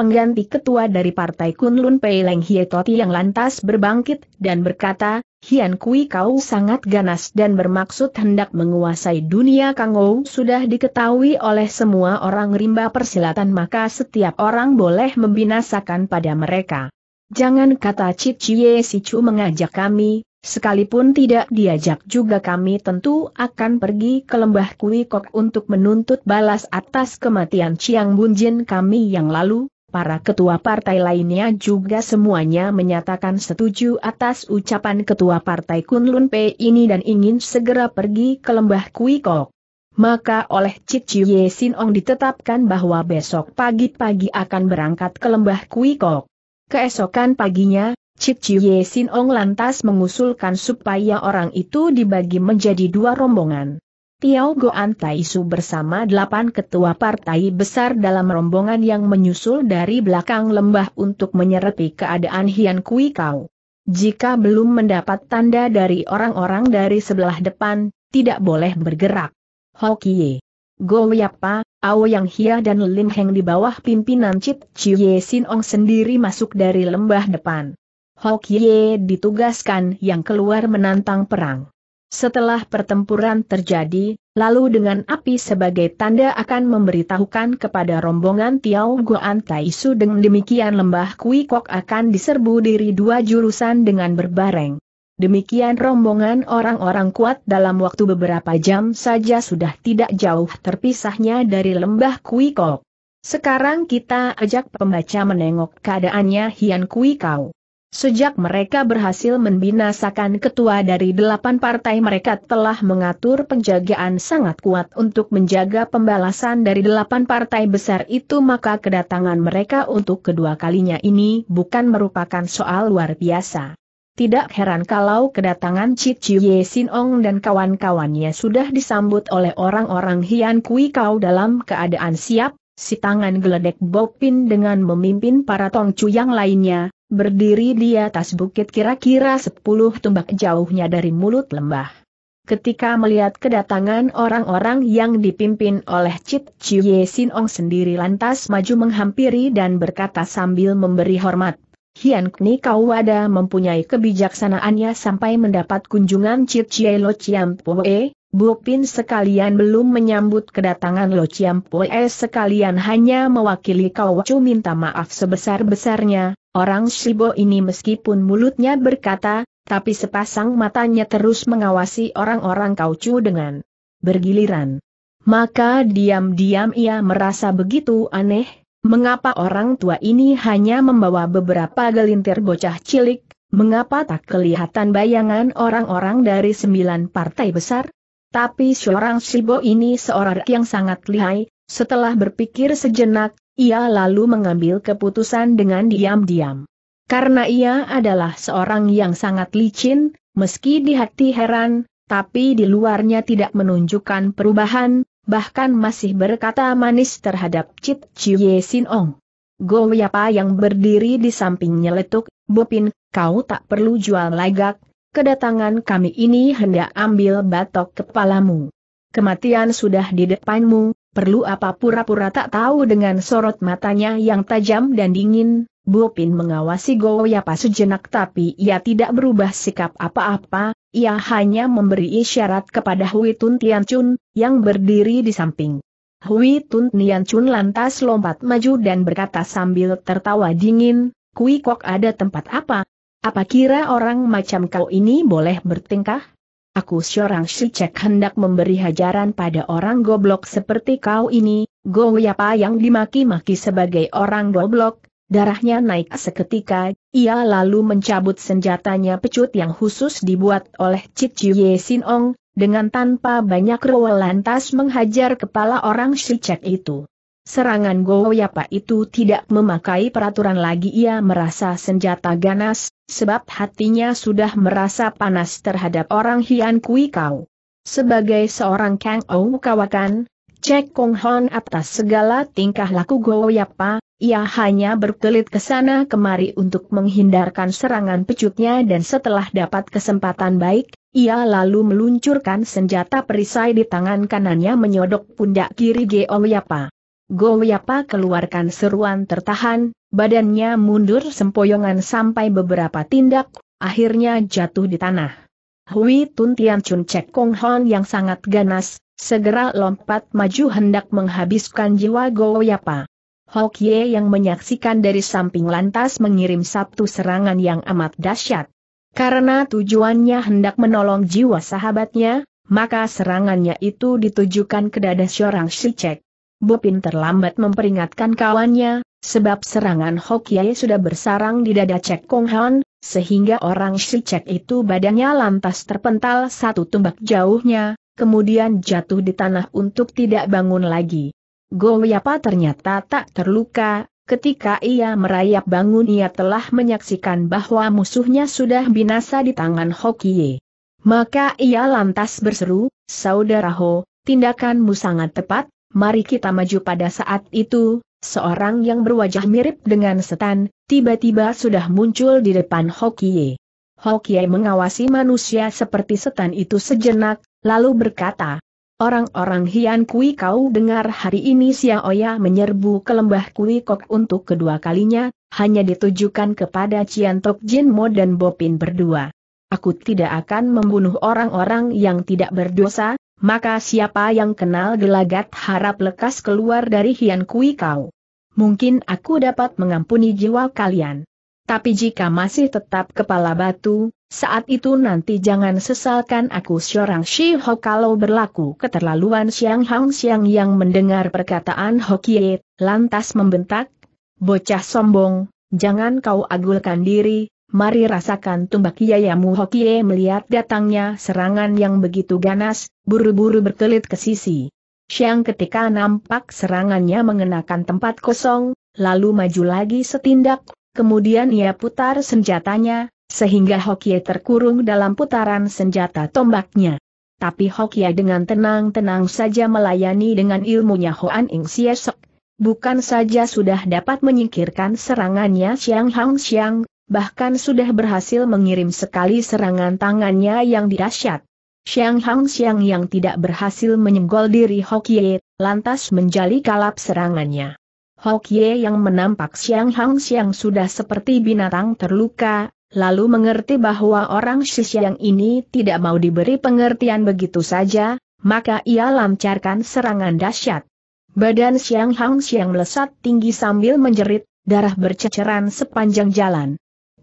pengganti ketua dari partai Kunlun Pei Leng Hietoti yang lantas berbangkit dan berkata, Hian Kui kau sangat ganas dan bermaksud hendak menguasai dunia Kangou sudah diketahui oleh semua orang rimba persilatan maka setiap orang boleh membinasakan pada mereka. Jangan kata Cicie Sicu mengajak kami, sekalipun tidak diajak juga kami tentu akan pergi ke lembah Kui Kok untuk menuntut balas atas kematian Chiang Bunjin kami yang lalu, Para ketua partai lainnya juga semuanya menyatakan setuju atas ucapan ketua partai Kunlun P ini dan ingin segera pergi ke lembah Kuikok. Maka oleh Cici Ye Sin Ong ditetapkan bahwa besok pagi-pagi akan berangkat ke lembah Kuikok. Keesokan paginya, Cici Ye Sin Ong lantas mengusulkan supaya orang itu dibagi menjadi dua rombongan. Tiao Goan Taisu bersama delapan ketua partai besar dalam rombongan yang menyusul dari belakang lembah untuk menyerepi keadaan Hian Kui Kau. Jika belum mendapat tanda dari orang-orang dari sebelah depan, tidak boleh bergerak. Hokie. Go Yapa, Ao Yang Hia dan Lim Heng di bawah pimpinan Cit Chie Sin Ong sendiri masuk dari lembah depan. Hokie ditugaskan yang keluar menantang perang. Setelah pertempuran terjadi, lalu dengan api sebagai tanda akan memberitahukan kepada rombongan Tiao Guan Taisu dengan demikian lembah Kui Kok akan diserbu diri dua jurusan dengan berbareng. Demikian rombongan orang-orang kuat dalam waktu beberapa jam saja sudah tidak jauh terpisahnya dari lembah Kui Kok. Sekarang kita ajak pembaca menengok keadaannya Hian Kui Kau. Sejak mereka berhasil membinasakan ketua dari delapan partai mereka telah mengatur penjagaan sangat kuat untuk menjaga pembalasan dari delapan partai besar itu maka kedatangan mereka untuk kedua kalinya ini bukan merupakan soal luar biasa. Tidak heran kalau kedatangan Cit Ye Sin Ong dan kawan-kawannya sudah disambut oleh orang-orang Hian Kui Kau dalam keadaan siap, si tangan geledek Bopin dengan memimpin para Chu yang lainnya, Berdiri di atas bukit kira-kira sepuluh tumbak jauhnya dari mulut lembah. Ketika melihat kedatangan orang-orang yang dipimpin oleh Cip Chie Sin Ong sendiri lantas maju menghampiri dan berkata sambil memberi hormat. Hian Kni wada mempunyai kebijaksanaannya sampai mendapat kunjungan Cip Chie Lo Chiam Poe, Bu Pin sekalian belum menyambut kedatangan Lo Chiam Poe sekalian hanya mewakili Kau Chu minta maaf sebesar-besarnya, Orang sibo ini meskipun mulutnya berkata, tapi sepasang matanya terus mengawasi orang-orang kaucu dengan bergiliran. Maka diam-diam ia merasa begitu aneh, mengapa orang tua ini hanya membawa beberapa gelintir bocah cilik, mengapa tak kelihatan bayangan orang-orang dari sembilan partai besar? Tapi seorang sibo ini seorang yang sangat lihai, setelah berpikir sejenak, ia lalu mengambil keputusan dengan diam-diam. Karena ia adalah seorang yang sangat licin, meski di hati heran, tapi di luarnya tidak menunjukkan perubahan, bahkan masih berkata manis terhadap Cit Chie Sin Ong. Go Yapa yang berdiri di sampingnya letuk, Bopin, kau tak perlu jual lagak, kedatangan kami ini hendak ambil batok kepalamu. Kematian sudah di depanmu, Perlu apa pura-pura tak tahu dengan sorot matanya yang tajam dan dingin, Pin mengawasi Goyapa sejenak tapi ia tidak berubah sikap apa-apa, ia hanya memberi isyarat kepada Hui Tun Chun yang berdiri di samping. Hui Tun Chun lantas lompat maju dan berkata sambil tertawa dingin, Kui Kok ada tempat apa? Apa kira orang macam kau ini boleh bertingkah? Aku seorang syicek hendak memberi hajaran pada orang goblok seperti kau ini, Goyapa yang dimaki-maki sebagai orang goblok, darahnya naik seketika, ia lalu mencabut senjatanya pecut yang khusus dibuat oleh Cici Ye Sin Ong, dengan tanpa banyak ruang lantas menghajar kepala orang syicek itu. Serangan Goyapa itu tidak memakai peraturan lagi ia merasa senjata ganas, sebab hatinya sudah merasa panas terhadap orang Hian Kui Kau. Sebagai seorang Kang Ou Kawakan, Cek Kong Hon atas segala tingkah laku Goyapa, ia hanya berkelit ke sana kemari untuk menghindarkan serangan pecutnya dan setelah dapat kesempatan baik, ia lalu meluncurkan senjata perisai di tangan kanannya menyodok pundak kiri Goyapa. Goyapa keluarkan seruan tertahan, badannya mundur sempoyongan sampai beberapa tindak, akhirnya jatuh di tanah. Hui Tun Tian Chun Cek Kong Hon yang sangat ganas, segera lompat maju hendak menghabiskan jiwa Goyapa. Ye yang menyaksikan dari samping lantas mengirim satu serangan yang amat dahsyat. Karena tujuannya hendak menolong jiwa sahabatnya, maka serangannya itu ditujukan ke dada seorang Shicek. Bupin terlambat memperingatkan kawannya, sebab serangan Hokiai sudah bersarang di dada Cek Kong Han, sehingga orang si Cek itu badannya lantas terpental satu tumbak jauhnya, kemudian jatuh di tanah untuk tidak bangun lagi. Goyapa ternyata tak terluka, ketika ia merayap bangun ia telah menyaksikan bahwa musuhnya sudah binasa di tangan Hokiai. Maka ia lantas berseru, Saudara Ho, tindakanmu sangat tepat, mari kita maju pada saat itu, seorang yang berwajah mirip dengan setan, tiba-tiba sudah muncul di depan Hokie. Hokie mengawasi manusia seperti setan itu sejenak, lalu berkata, Orang-orang Hian Kui kau dengar hari ini Sia Oya menyerbu ke lembah Kui Kok untuk kedua kalinya, hanya ditujukan kepada Cian Tok Jin Mo dan Bopin berdua. Aku tidak akan membunuh orang-orang yang tidak berdosa, maka siapa yang kenal gelagat harap lekas keluar dari hian kui kau. Mungkin aku dapat mengampuni jiwa kalian. Tapi jika masih tetap kepala batu, saat itu nanti jangan sesalkan aku seorang Shi Ho kalau berlaku keterlaluan Siang Hang Siang yang mendengar perkataan Hokie, lantas membentak, bocah sombong, jangan kau agulkan diri, mari rasakan tumbak Yayamu Hokie melihat datangnya serangan yang begitu ganas, buru-buru berkelit ke sisi. Siang ketika nampak serangannya mengenakan tempat kosong, lalu maju lagi setindak, kemudian ia putar senjatanya, sehingga Hokie terkurung dalam putaran senjata tombaknya. Tapi Hokie dengan tenang-tenang saja melayani dengan ilmunya Hoan Ing Siesok. Bukan saja sudah dapat menyingkirkan serangannya Siang Hang Siang, bahkan sudah berhasil mengirim sekali serangan tangannya yang dirasyat. Xiang Hang Xiang yang tidak berhasil menyenggol diri Ye, lantas menjadi kalap serangannya. Ye yang menampak Xiang Hang Xiang sudah seperti binatang terluka, lalu mengerti bahwa orang Xiang ini tidak mau diberi pengertian begitu saja, maka ia lancarkan serangan dahsyat. Badan Xiang Hang Xiang melesat tinggi sambil menjerit, darah berceceran sepanjang jalan.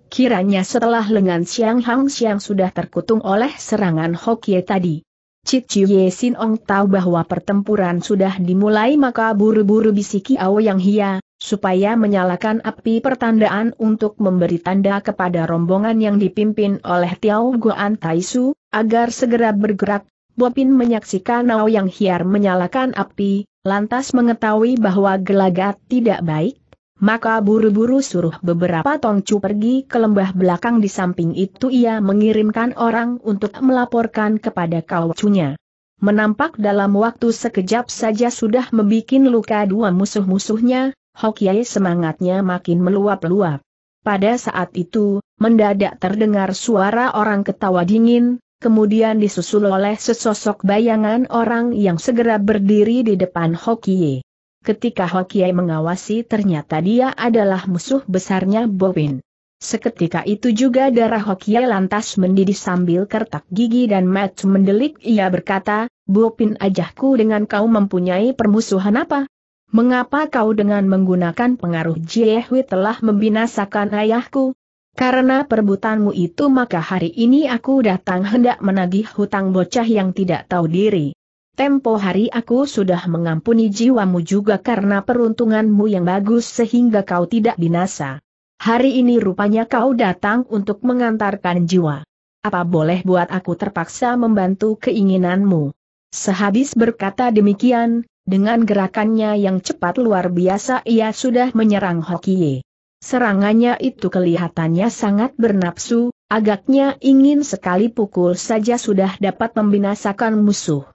Kiranya setelah lengan Siang Hang Siang sudah terkutung oleh serangan Hokie tadi. Cici Ye Sin Ong tahu bahwa pertempuran sudah dimulai maka buru-buru bisiki Ao Yang Hia, supaya menyalakan api pertandaan untuk memberi tanda kepada rombongan yang dipimpin oleh Tiao Guan Taisu, agar segera bergerak. Bopin menyaksikan Ao Yang Hia menyalakan api, lantas mengetahui bahwa gelagat tidak baik, maka buru-buru suruh beberapa tongcu pergi ke lembah belakang di samping itu ia mengirimkan orang untuk melaporkan kepada kaucunya. Menampak dalam waktu sekejap saja sudah membuat luka dua musuh-musuhnya, Hokiai semangatnya makin meluap-luap. Pada saat itu, mendadak terdengar suara orang ketawa dingin, kemudian disusul oleh sesosok bayangan orang yang segera berdiri di depan Hokiai. Ketika Hokiai mengawasi ternyata dia adalah musuh besarnya Bowin. Seketika itu juga darah Hokiai lantas mendidih sambil kertak gigi dan Matt mendelik ia berkata, Bopin ajahku dengan kau mempunyai permusuhan apa? Mengapa kau dengan menggunakan pengaruh Jiehui telah membinasakan ayahku? Karena perbutanmu itu maka hari ini aku datang hendak menagih hutang bocah yang tidak tahu diri. Tempo hari aku sudah mengampuni jiwamu juga karena peruntunganmu yang bagus sehingga kau tidak binasa. Hari ini rupanya kau datang untuk mengantarkan jiwa. Apa boleh buat aku terpaksa membantu keinginanmu? Sehabis berkata demikian, dengan gerakannya yang cepat luar biasa ia sudah menyerang Hokie. Serangannya itu kelihatannya sangat bernapsu, agaknya ingin sekali pukul saja sudah dapat membinasakan musuh.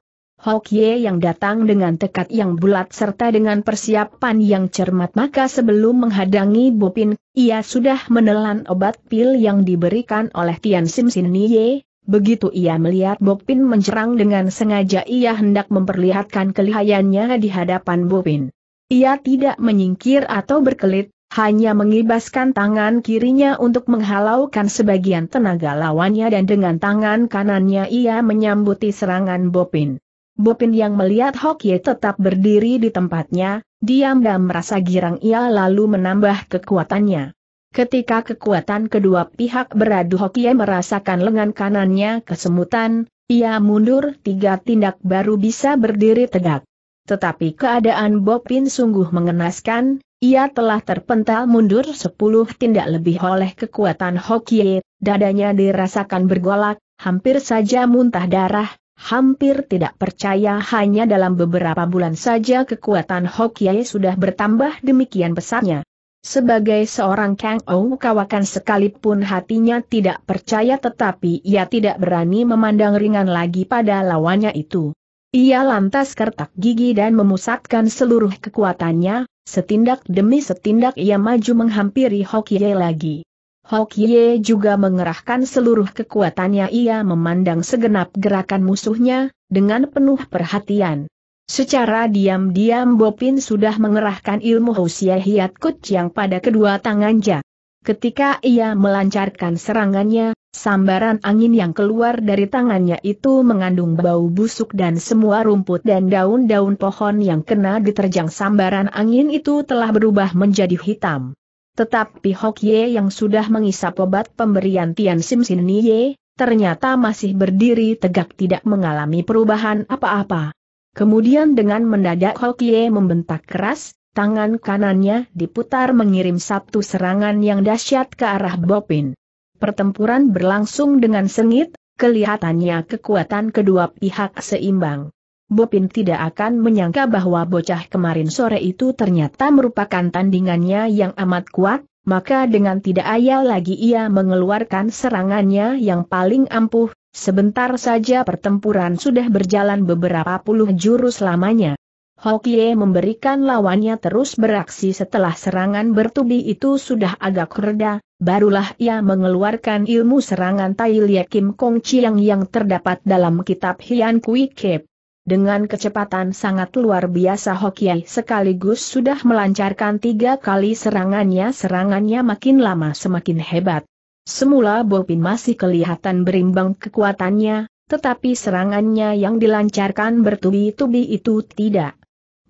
Hokye yang datang dengan tekad yang bulat serta dengan persiapan yang cermat maka sebelum menghadangi Bopin, ia sudah menelan obat pil yang diberikan oleh Tian Sim Sin Nye, Begitu ia melihat Bopin menyerang dengan sengaja ia hendak memperlihatkan kelihayannya di hadapan Bopin. Ia tidak menyingkir atau berkelit, hanya mengibaskan tangan kirinya untuk menghalaukan sebagian tenaga lawannya dan dengan tangan kanannya ia menyambuti serangan Bopin. Bopin yang melihat Hokye tetap berdiri di tempatnya, diam-diam merasa girang ia lalu menambah kekuatannya. Ketika kekuatan kedua pihak beradu Hokye merasakan lengan kanannya kesemutan, ia mundur tiga tindak baru bisa berdiri tegak. Tetapi keadaan Bopin sungguh mengenaskan, ia telah terpental mundur sepuluh tindak lebih oleh kekuatan Hokye, dadanya dirasakan bergolak, hampir saja muntah darah, Hampir tidak percaya hanya dalam beberapa bulan saja kekuatan Hokiai sudah bertambah demikian besarnya. Sebagai seorang Kang Ou Kawakan sekalipun hatinya tidak percaya tetapi ia tidak berani memandang ringan lagi pada lawannya itu. Ia lantas kertak gigi dan memusatkan seluruh kekuatannya, setindak demi setindak ia maju menghampiri Hokiye lagi. Hokye juga mengerahkan seluruh kekuatannya ia memandang segenap gerakan musuhnya, dengan penuh perhatian. Secara diam-diam Bopin sudah mengerahkan ilmu Hosia Hiat Kut yang pada kedua tangannya. Ketika ia melancarkan serangannya, sambaran angin yang keluar dari tangannya itu mengandung bau busuk dan semua rumput dan daun-daun pohon yang kena diterjang sambaran angin itu telah berubah menjadi hitam. Tetapi Hok Ye yang sudah mengisap obat pemberian Tian Sim Sin Ye, ternyata masih berdiri tegak tidak mengalami perubahan apa-apa. Kemudian dengan mendadak Hok Ye membentak keras, tangan kanannya diputar mengirim satu serangan yang dahsyat ke arah Bopin. Pertempuran berlangsung dengan sengit, kelihatannya kekuatan kedua pihak seimbang. Bopin tidak akan menyangka bahwa bocah kemarin sore itu ternyata merupakan tandingannya yang amat kuat, maka dengan tidak ayal lagi ia mengeluarkan serangannya yang paling ampuh, sebentar saja pertempuran sudah berjalan beberapa puluh jurus lamanya. Hokie memberikan lawannya terus beraksi setelah serangan bertubi itu sudah agak reda, barulah ia mengeluarkan ilmu serangan Tai Lia Kim Kong Chiang yang terdapat dalam kitab Hian Kui Kep. Dengan kecepatan sangat luar biasa Hokiai sekaligus sudah melancarkan tiga kali serangannya serangannya makin lama semakin hebat. Semula Bopin masih kelihatan berimbang kekuatannya, tetapi serangannya yang dilancarkan bertubi-tubi itu tidak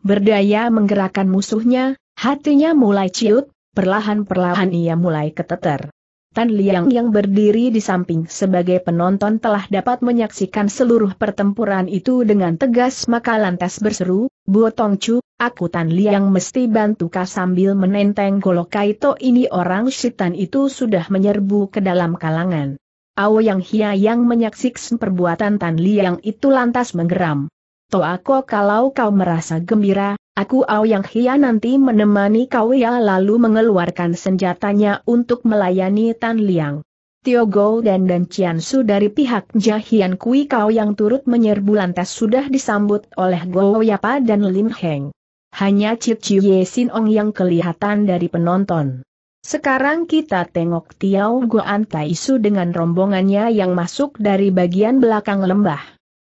berdaya menggerakkan musuhnya, hatinya mulai ciut, perlahan-perlahan ia mulai keteter. Tan Liang yang berdiri di samping sebagai penonton telah dapat menyaksikan seluruh pertempuran itu dengan tegas maka lantas berseru, Bo Tong Chu, aku Tan Liang mesti bantu kah sambil menenteng golok kaito ini orang sitan itu sudah menyerbu ke dalam kalangan. Ao Yang Hia yang menyaksikan perbuatan Tan Liang itu lantas menggeram. Toako kalau kau merasa gembira, aku Ao Yang Hia nanti menemani kau ya lalu mengeluarkan senjatanya untuk melayani Tan Liang. Gou dan dan Su dari pihak Jahian Kui Kau yang turut menyerbu lantas sudah disambut oleh Yapa dan Lin Heng. Hanya Cip Ye Sin Ong yang kelihatan dari penonton. Sekarang kita tengok Tiao Goan Taisu dengan rombongannya yang masuk dari bagian belakang lembah.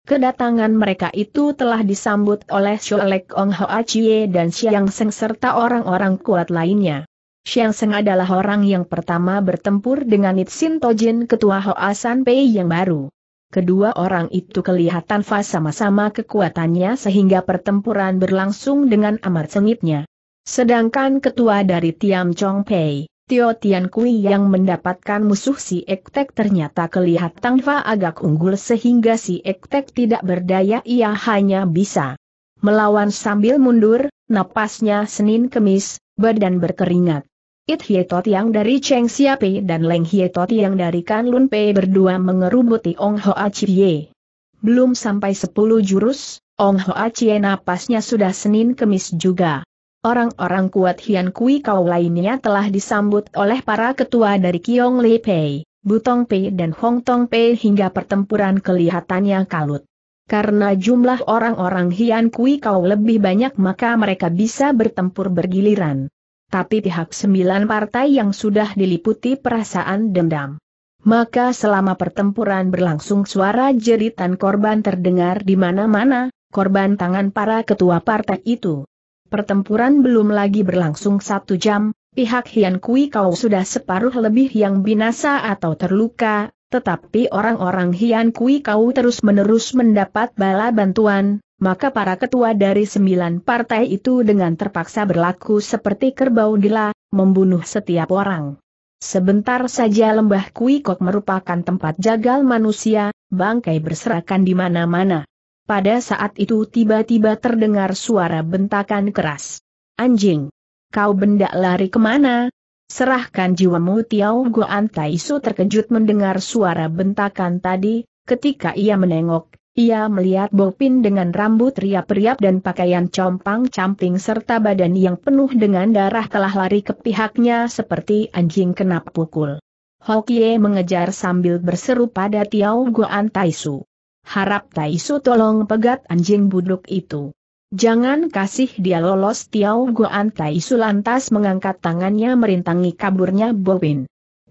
Kedatangan mereka itu telah disambut oleh Sholek Ong Hoa Chie dan Xiang Seng serta orang-orang kuat lainnya. Xiang Seng adalah orang yang pertama bertempur dengan Itsin Tojin ketua Hoa San Pei yang baru. Kedua orang itu kelihatan fas sama-sama kekuatannya sehingga pertempuran berlangsung dengan amat sengitnya. Sedangkan ketua dari Tiam Chong Pei, Tio Tian Kui yang mendapatkan musuh si Ektek ternyata kelihatan Fa agak unggul sehingga si Ektek tidak berdaya ia hanya bisa melawan sambil mundur, napasnya Senin Kemis, badan berkeringat. It Hietot yang dari Cheng Xiapi dan Leng Hietot yang dari Kan Lun Pei berdua mengerubuti Ong Hoa Chie. Belum sampai sepuluh jurus, Ong Hoa Chie napasnya sudah Senin Kemis juga. Orang-orang kuat Hian Kui Kau lainnya telah disambut oleh para ketua dari Kiong Li Pei, Butong Pei dan Hong Tong Pei hingga pertempuran kelihatannya kalut. Karena jumlah orang-orang Hian Kui Kau lebih banyak maka mereka bisa bertempur bergiliran. Tapi pihak sembilan partai yang sudah diliputi perasaan dendam. Maka selama pertempuran berlangsung suara jeritan korban terdengar di mana-mana, korban tangan para ketua partai itu. Pertempuran belum lagi berlangsung satu jam, pihak Hian Kui Kau sudah separuh lebih yang binasa atau terluka, tetapi orang-orang Hian Kui Kau terus-menerus mendapat bala bantuan, maka para ketua dari sembilan partai itu dengan terpaksa berlaku seperti kerbau gila, membunuh setiap orang. Sebentar saja lembah Kui Kok merupakan tempat jagal manusia, bangkai berserakan di mana-mana. Pada saat itu tiba-tiba terdengar suara bentakan keras. Anjing! Kau benda lari kemana? Serahkan jiwamu Tiao Guan Taisu terkejut mendengar suara bentakan tadi, ketika ia menengok, ia melihat Bopin dengan rambut riap-riap dan pakaian compang-camping serta badan yang penuh dengan darah telah lari ke pihaknya seperti anjing kena pukul. Hokie mengejar sambil berseru pada Tiao Guan Taisu. Harap Tai Su tolong pegat anjing buduk itu. Jangan kasih dia lolos Tiao Guan Su lantas mengangkat tangannya merintangi kaburnya Bowin.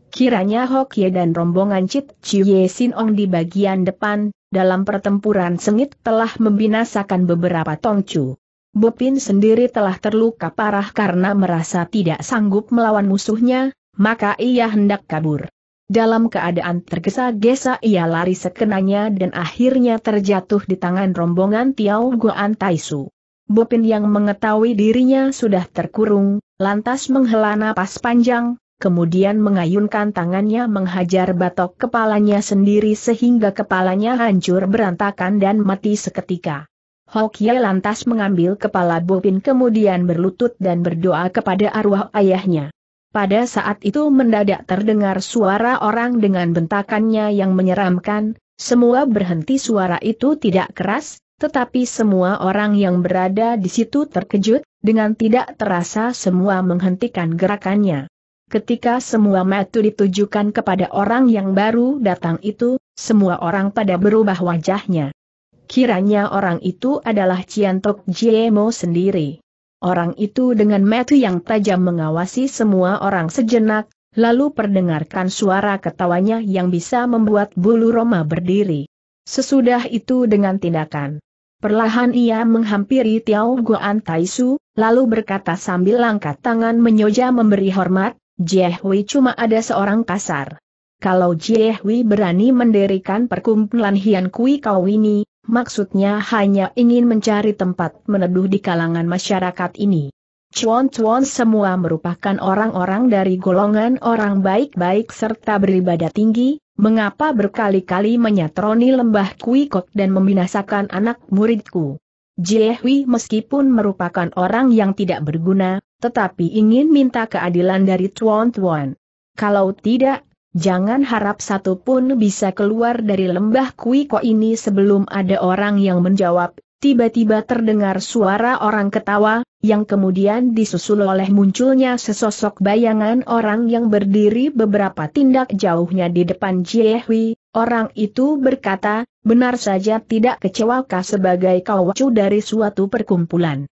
Kiranya Ye dan rombongan Cit Chie Sin Ong di bagian depan, dalam pertempuran sengit telah membinasakan beberapa tongcu. Bopin sendiri telah terluka parah karena merasa tidak sanggup melawan musuhnya, maka ia hendak kabur. Dalam keadaan tergesa-gesa ia lari sekenanya dan akhirnya terjatuh di tangan rombongan Tiao Guan Taisu. Bopin yang mengetahui dirinya sudah terkurung, lantas menghela napas panjang, kemudian mengayunkan tangannya menghajar batok kepalanya sendiri sehingga kepalanya hancur berantakan dan mati seketika. Hokye lantas mengambil kepala Bopin kemudian berlutut dan berdoa kepada arwah ayahnya. Pada saat itu mendadak terdengar suara orang dengan bentakannya yang menyeramkan, semua berhenti suara itu tidak keras, tetapi semua orang yang berada di situ terkejut, dengan tidak terasa semua menghentikan gerakannya. Ketika semua metu ditujukan kepada orang yang baru datang itu, semua orang pada berubah wajahnya. Kiranya orang itu adalah Ciantok Jiemo sendiri. Orang itu dengan mata yang tajam mengawasi semua orang sejenak, lalu perdengarkan suara ketawanya yang bisa membuat bulu Roma berdiri. Sesudah itu dengan tindakan. Perlahan ia menghampiri Tiao Guan Taisu, lalu berkata sambil angkat tangan menyoja memberi hormat, Jehui cuma ada seorang kasar. Kalau Jehui berani mendirikan perkumpulan Hian Kui Kau ini, maksudnya hanya ingin mencari tempat meneduh di kalangan masyarakat ini. Cuan-cuan semua merupakan orang-orang dari golongan orang baik-baik serta beribadah tinggi, mengapa berkali-kali menyatroni lembah Kuikok dan membinasakan anak muridku. Jiehui meskipun merupakan orang yang tidak berguna, tetapi ingin minta keadilan dari Cuan-cuan. Kalau tidak, Jangan harap satu pun bisa keluar dari lembah Kuiko ini sebelum ada orang yang menjawab, tiba-tiba terdengar suara orang ketawa, yang kemudian disusul oleh munculnya sesosok bayangan orang yang berdiri beberapa tindak jauhnya di depan Jiehui, orang itu berkata, benar saja tidak kecewakah sebagai kawacu dari suatu perkumpulan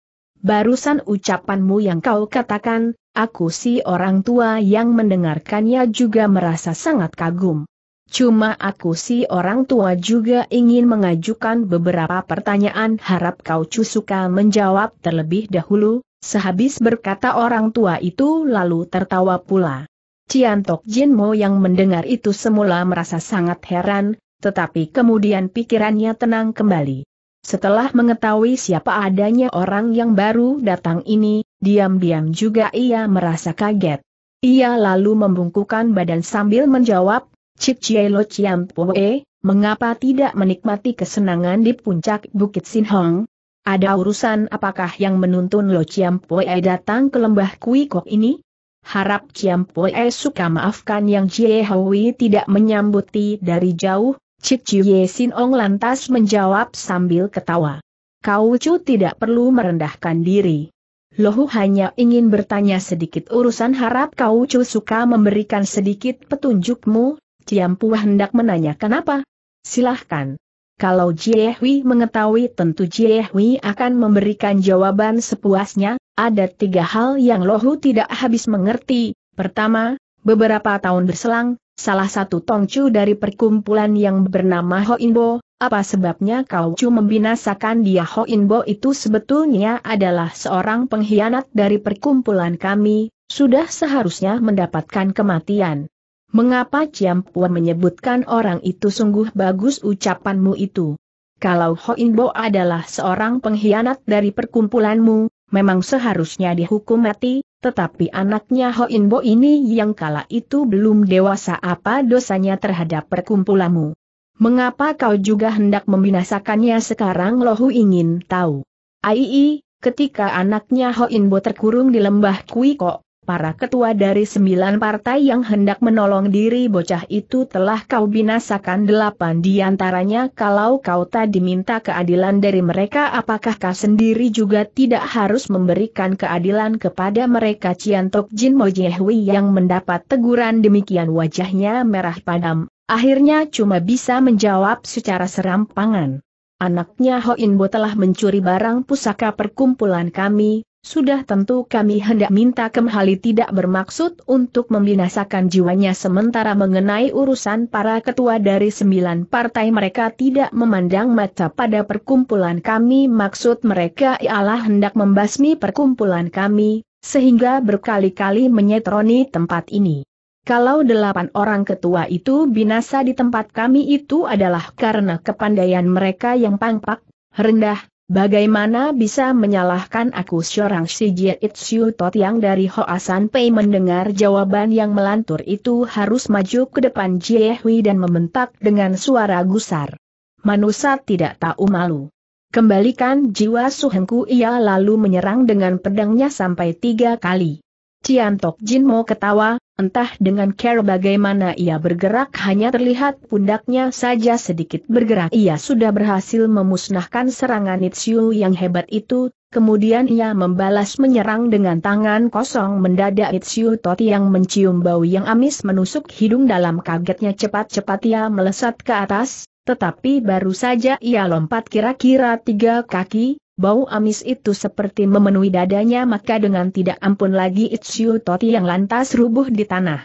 barusan ucapanmu yang kau katakan, aku si orang tua yang mendengarkannya juga merasa sangat kagum. Cuma aku si orang tua juga ingin mengajukan beberapa pertanyaan harap kau cusuka menjawab terlebih dahulu, sehabis berkata orang tua itu lalu tertawa pula. Ciantok Jinmo yang mendengar itu semula merasa sangat heran, tetapi kemudian pikirannya tenang kembali. Setelah mengetahui siapa adanya orang yang baru datang ini, diam-diam juga ia merasa kaget. Ia lalu membungkukan badan sambil menjawab, Cik Cielo Chiam Pue, mengapa tidak menikmati kesenangan di puncak Bukit Sinhong? Ada urusan apakah yang menuntun Lo Chiam Pue datang ke lembah Kui Kok ini? Harap Chiam Pue suka maafkan yang Jie Hui tidak menyambuti dari jauh, Cik Chie Sin Ong lantas menjawab sambil ketawa. Kau Cu tidak perlu merendahkan diri. Lohu hanya ingin bertanya sedikit urusan harap kau Cu suka memberikan sedikit petunjukmu, Ciampuah hendak menanyakan apa? Silahkan. Kalau Jiehui mengetahui tentu Jiehui akan memberikan jawaban sepuasnya, ada tiga hal yang Lohu tidak habis mengerti. Pertama, Beberapa tahun berselang, salah satu tongcu dari perkumpulan yang bernama Hoinbo, apa sebabnya kau cu membinasakan dia Hoinbo itu sebetulnya adalah seorang pengkhianat dari perkumpulan kami, sudah seharusnya mendapatkan kematian. Mengapa Ciampua menyebutkan orang itu sungguh bagus ucapanmu itu? Kalau Hoinbo adalah seorang pengkhianat dari perkumpulanmu, memang seharusnya dihukum mati, tetapi anaknya Ho Hoinbo ini yang kala itu belum dewasa apa dosanya terhadap perkumpulamu. Mengapa kau juga hendak membinasakannya sekarang lohu ingin tahu. Aii, ketika anaknya Ho Hoinbo terkurung di lembah Kuiko, para ketua dari sembilan partai yang hendak menolong diri bocah itu telah kau binasakan delapan di antaranya kalau kau tak diminta keadilan dari mereka apakah kau sendiri juga tidak harus memberikan keadilan kepada mereka Ciantok Jin Mojehwi yang mendapat teguran demikian wajahnya merah padam, akhirnya cuma bisa menjawab secara serampangan. Anaknya Ho Bo telah mencuri barang pusaka perkumpulan kami, sudah tentu kami hendak minta kemhali tidak bermaksud untuk membinasakan jiwanya sementara mengenai urusan para ketua dari sembilan partai mereka tidak memandang mata pada perkumpulan kami maksud mereka ialah hendak membasmi perkumpulan kami, sehingga berkali-kali menyetroni tempat ini. Kalau delapan orang ketua itu binasa di tempat kami itu adalah karena kepandaian mereka yang pangpak, rendah, Bagaimana bisa menyalahkan aku seorang si Jie Itsu Tot yang dari Hoasan Pei mendengar jawaban yang melantur itu harus maju ke depan Jie Hui dan membentak dengan suara gusar. Manusia tidak tahu malu. Kembalikan jiwa suhengku ia lalu menyerang dengan pedangnya sampai tiga kali. Cian Tok Jin Mo ketawa, entah dengan care bagaimana ia bergerak hanya terlihat pundaknya saja sedikit bergerak. Ia sudah berhasil memusnahkan serangan Nitsiu yang hebat itu, kemudian ia membalas menyerang dengan tangan kosong mendadak Nitsiu Toti yang mencium bau yang amis menusuk hidung dalam kagetnya cepat-cepat ia melesat ke atas, tetapi baru saja ia lompat kira-kira tiga kaki, Bau amis itu seperti memenuhi dadanya maka dengan tidak ampun lagi Itsyu Toti yang lantas rubuh di tanah.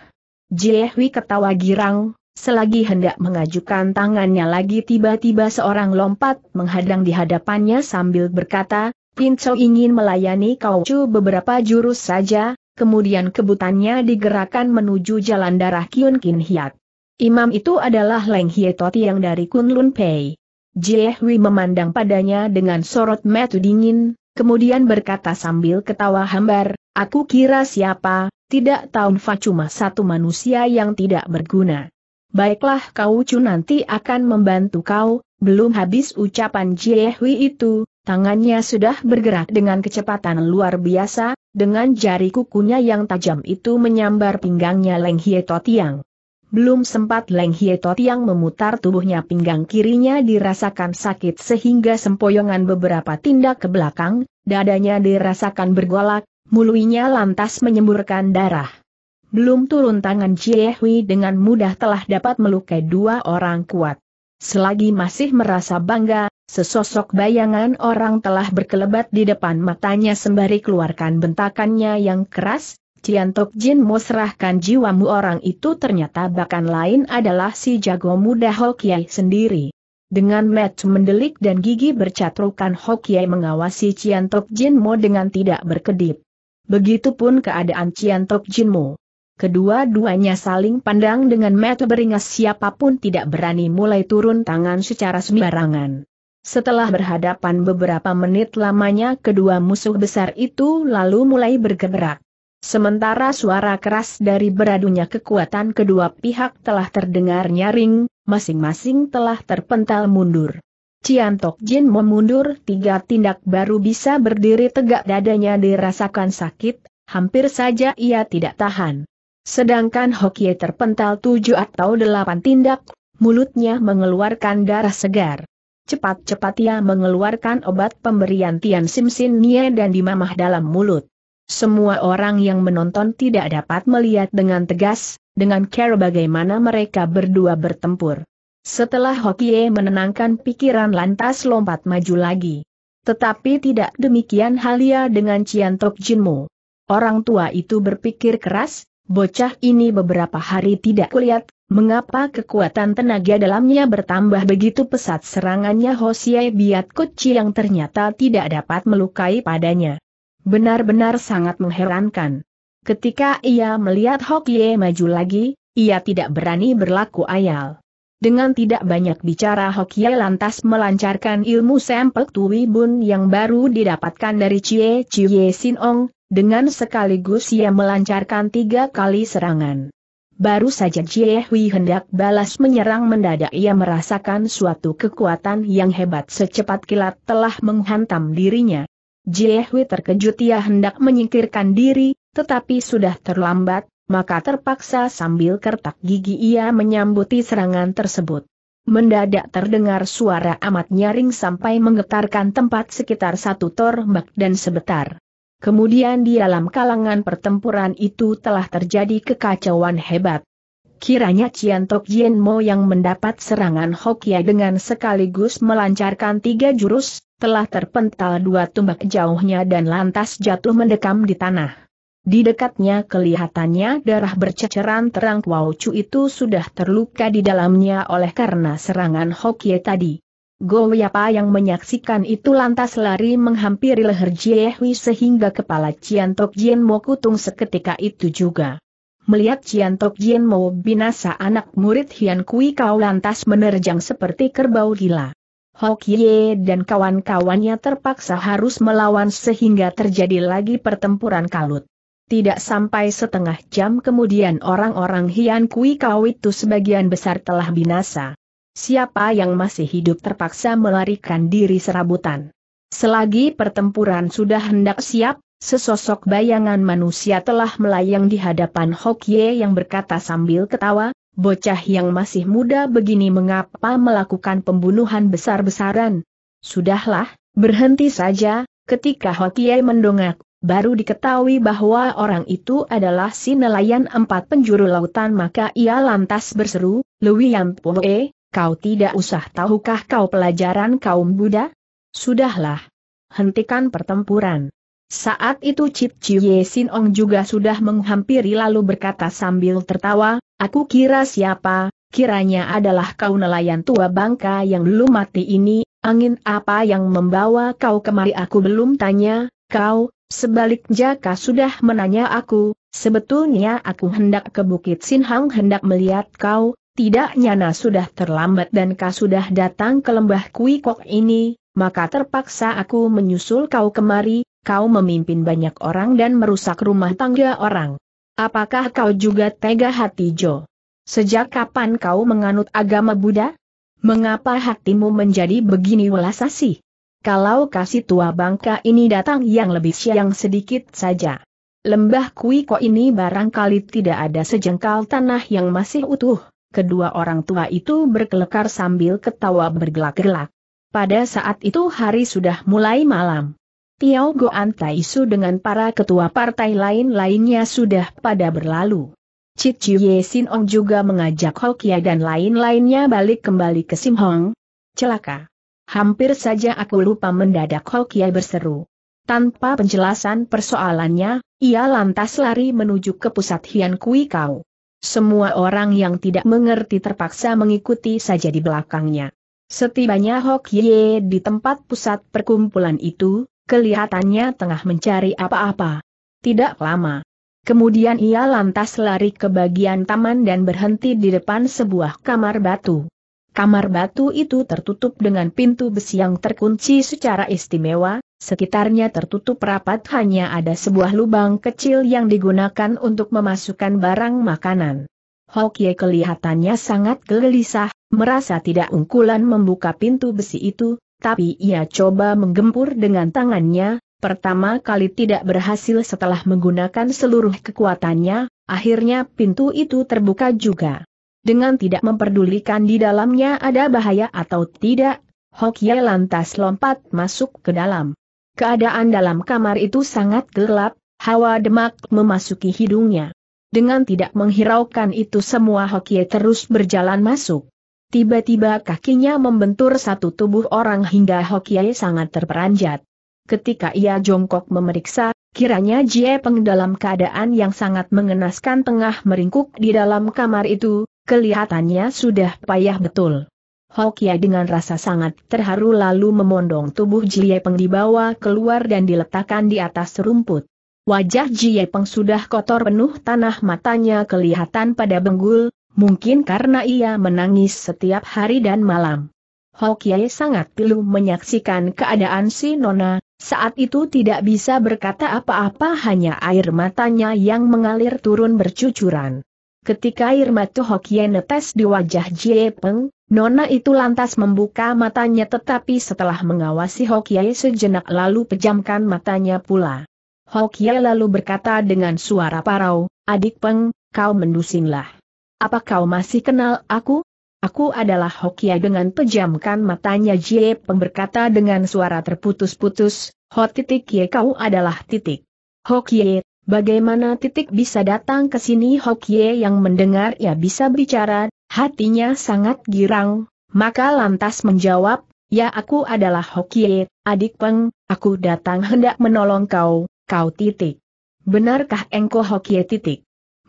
Jiehui ketawa girang, selagi hendak mengajukan tangannya lagi tiba-tiba seorang lompat menghadang di hadapannya sambil berkata, Pinco ingin melayani kau Kaucu beberapa jurus saja, kemudian kebutannya digerakkan menuju jalan darah Kyun Kin Hiat. Imam itu adalah Leng Toti yang dari Kunlun Pei. Jiehui memandang padanya dengan sorot metu dingin, kemudian berkata sambil ketawa hambar, aku kira siapa, tidak tahu Fa cuma satu manusia yang tidak berguna. Baiklah kau cu nanti akan membantu kau, belum habis ucapan Jiehui itu, tangannya sudah bergerak dengan kecepatan luar biasa, dengan jari kukunya yang tajam itu menyambar pinggangnya Leng Hie Totiang. Belum sempat Leng Hietot yang memutar tubuhnya pinggang kirinya dirasakan sakit sehingga sempoyongan beberapa tindak ke belakang, dadanya dirasakan bergolak, muluinya lantas menyemburkan darah. Belum turun tangan Ciehui dengan mudah telah dapat melukai dua orang kuat. Selagi masih merasa bangga, sesosok bayangan orang telah berkelebat di depan matanya sembari keluarkan bentakannya yang keras, Cian Tok Jin mau serahkan jiwamu orang itu ternyata bahkan lain adalah si jago muda Hokiai sendiri. Dengan mata mendelik dan gigi bercatrukan Hokiai mengawasi Cian Tok Jin Mo dengan tidak berkedip. Begitupun keadaan Cian Tok Jin Mo. Kedua-duanya saling pandang dengan mata beringas siapapun tidak berani mulai turun tangan secara sembarangan. Setelah berhadapan beberapa menit lamanya kedua musuh besar itu lalu mulai bergerak. Sementara suara keras dari beradunya kekuatan kedua pihak telah terdengar nyaring, masing-masing telah terpental mundur. Ciantok Jin memundur tiga tindak baru bisa berdiri tegak dadanya dirasakan sakit, hampir saja ia tidak tahan. Sedangkan Hokie terpental tujuh atau delapan tindak, mulutnya mengeluarkan darah segar. Cepat-cepat ia mengeluarkan obat pemberian Tian Simsin Nie dan dimamah dalam mulut. Semua orang yang menonton tidak dapat melihat dengan tegas, dengan care bagaimana mereka berdua bertempur. Setelah Hokie menenangkan pikiran lantas lompat maju lagi. Tetapi tidak demikian halia dengan Cian Tok Jinmu. Orang tua itu berpikir keras, bocah ini beberapa hari tidak kulihat, mengapa kekuatan tenaga dalamnya bertambah begitu pesat serangannya Hosie Biat Kochi yang ternyata tidak dapat melukai padanya. Benar-benar sangat mengherankan. Ketika ia melihat Hok Ye maju lagi, ia tidak berani berlaku ayal. Dengan tidak banyak bicara Hok Ye lantas melancarkan ilmu sempek Tui Bun yang baru didapatkan dari Cie Cie Sin Ong, dengan sekaligus ia melancarkan tiga kali serangan. Baru saja Cie Hui hendak balas menyerang mendadak ia merasakan suatu kekuatan yang hebat secepat kilat telah menghantam dirinya. Jiehui terkejut ia hendak menyingkirkan diri, tetapi sudah terlambat, maka terpaksa sambil kertak gigi ia menyambuti serangan tersebut. Mendadak terdengar suara amat nyaring sampai menggetarkan tempat sekitar satu tormak dan sebentar. Kemudian di dalam kalangan pertempuran itu telah terjadi kekacauan hebat. Kiranya Cian Tok Mo yang mendapat serangan Hokia dengan sekaligus melancarkan tiga jurus, telah terpental dua tumbak jauhnya dan lantas jatuh mendekam di tanah. Di dekatnya kelihatannya darah berceceran terang Kwau Chu itu sudah terluka di dalamnya oleh karena serangan Hokie tadi. Yapa yang menyaksikan itu lantas lari menghampiri leher Jiehui sehingga kepala cian tok Jien Mo kutung seketika itu juga. Melihat cian tok Jien Mo binasa anak murid Hian Kui Kau lantas menerjang seperti kerbau gila. Hokye dan kawan-kawannya terpaksa harus melawan sehingga terjadi lagi pertempuran kalut. Tidak sampai setengah jam kemudian orang-orang Hian Kui Kau itu sebagian besar telah binasa. Siapa yang masih hidup terpaksa melarikan diri serabutan. Selagi pertempuran sudah hendak siap, sesosok bayangan manusia telah melayang di hadapan Hokye yang berkata sambil ketawa, Bocah yang masih muda begini mengapa melakukan pembunuhan besar-besaran? Sudahlah, berhenti saja, ketika Hokie mendongak, baru diketahui bahwa orang itu adalah si nelayan empat penjuru lautan maka ia lantas berseru, Lui Yampoe, kau tidak usah tahukah kau pelajaran kaum Buddha? Sudahlah. Hentikan pertempuran. Saat itu Cip Ciye Sin Ong juga sudah menghampiri lalu berkata sambil tertawa, Aku kira siapa, kiranya adalah kau nelayan tua bangka yang belum mati ini, angin apa yang membawa kau kemari aku belum tanya, kau, sebaliknya kau sudah menanya aku, sebetulnya aku hendak ke Bukit Sinhang hendak melihat kau, tidak nyana sudah terlambat dan kau sudah datang ke lembah Kui Kok ini, maka terpaksa aku menyusul kau kemari, kau memimpin banyak orang dan merusak rumah tangga orang. Apakah kau juga tega hati Jo? Sejak kapan kau menganut agama Buddha? Mengapa hatimu menjadi begini welasasi? Kalau kasih tua bangka ini datang yang lebih siang sedikit saja. Lembah Kuiko ini barangkali tidak ada sejengkal tanah yang masih utuh. Kedua orang tua itu berkelekar sambil ketawa bergelak-gelak. Pada saat itu hari sudah mulai malam. Tiao Goan Taisu dengan para ketua partai lain-lainnya sudah pada berlalu. Cici Ye Sin Ong juga mengajak Hokia dan lain-lainnya balik kembali ke Sim Hong. Celaka. Hampir saja aku lupa mendadak Hokia berseru. Tanpa penjelasan persoalannya, ia lantas lari menuju ke pusat Hian Kui Kau. Semua orang yang tidak mengerti terpaksa mengikuti saja di belakangnya. Setibanya Hok Ye di tempat pusat perkumpulan itu, Kelihatannya tengah mencari apa-apa. Tidak lama. Kemudian ia lantas lari ke bagian taman dan berhenti di depan sebuah kamar batu. Kamar batu itu tertutup dengan pintu besi yang terkunci secara istimewa, sekitarnya tertutup rapat hanya ada sebuah lubang kecil yang digunakan untuk memasukkan barang makanan. Hokie kelihatannya sangat gelisah, merasa tidak unggulan membuka pintu besi itu, tapi ia coba menggempur dengan tangannya, pertama kali tidak berhasil setelah menggunakan seluruh kekuatannya, akhirnya pintu itu terbuka juga. Dengan tidak memperdulikan di dalamnya ada bahaya atau tidak, Hokye lantas lompat masuk ke dalam. Keadaan dalam kamar itu sangat gelap, hawa demak memasuki hidungnya. Dengan tidak menghiraukan itu semua Hokye terus berjalan masuk. Tiba-tiba kakinya membentur satu tubuh orang hingga Hokiai sangat terperanjat. Ketika ia jongkok memeriksa, kiranya Jie Peng dalam keadaan yang sangat mengenaskan tengah meringkuk di dalam kamar itu, kelihatannya sudah payah betul. Hokiai dengan rasa sangat terharu lalu memondong tubuh Jie Peng dibawa keluar dan diletakkan di atas rumput. Wajah Jie Peng sudah kotor penuh tanah matanya kelihatan pada benggul, mungkin karena ia menangis setiap hari dan malam. Hokiai sangat pilu menyaksikan keadaan si Nona, saat itu tidak bisa berkata apa-apa hanya air matanya yang mengalir turun bercucuran. Ketika air mata Hokiai netes di wajah Jie Peng, Nona itu lantas membuka matanya tetapi setelah mengawasi Hokiai sejenak lalu pejamkan matanya pula. Hokiai lalu berkata dengan suara parau, adik Peng, kau mendusinlah. Apa kau masih kenal aku? Aku adalah Hokia dengan pejamkan matanya Jie Peng berkata dengan suara terputus-putus, Ho titik Ye kau adalah titik. Hokie, bagaimana titik bisa datang ke sini Hokie yang mendengar ya bisa bicara, hatinya sangat girang, maka lantas menjawab, ya aku adalah Hokie, adik Peng, aku datang hendak menolong kau, kau titik. Benarkah engkau Hokie titik?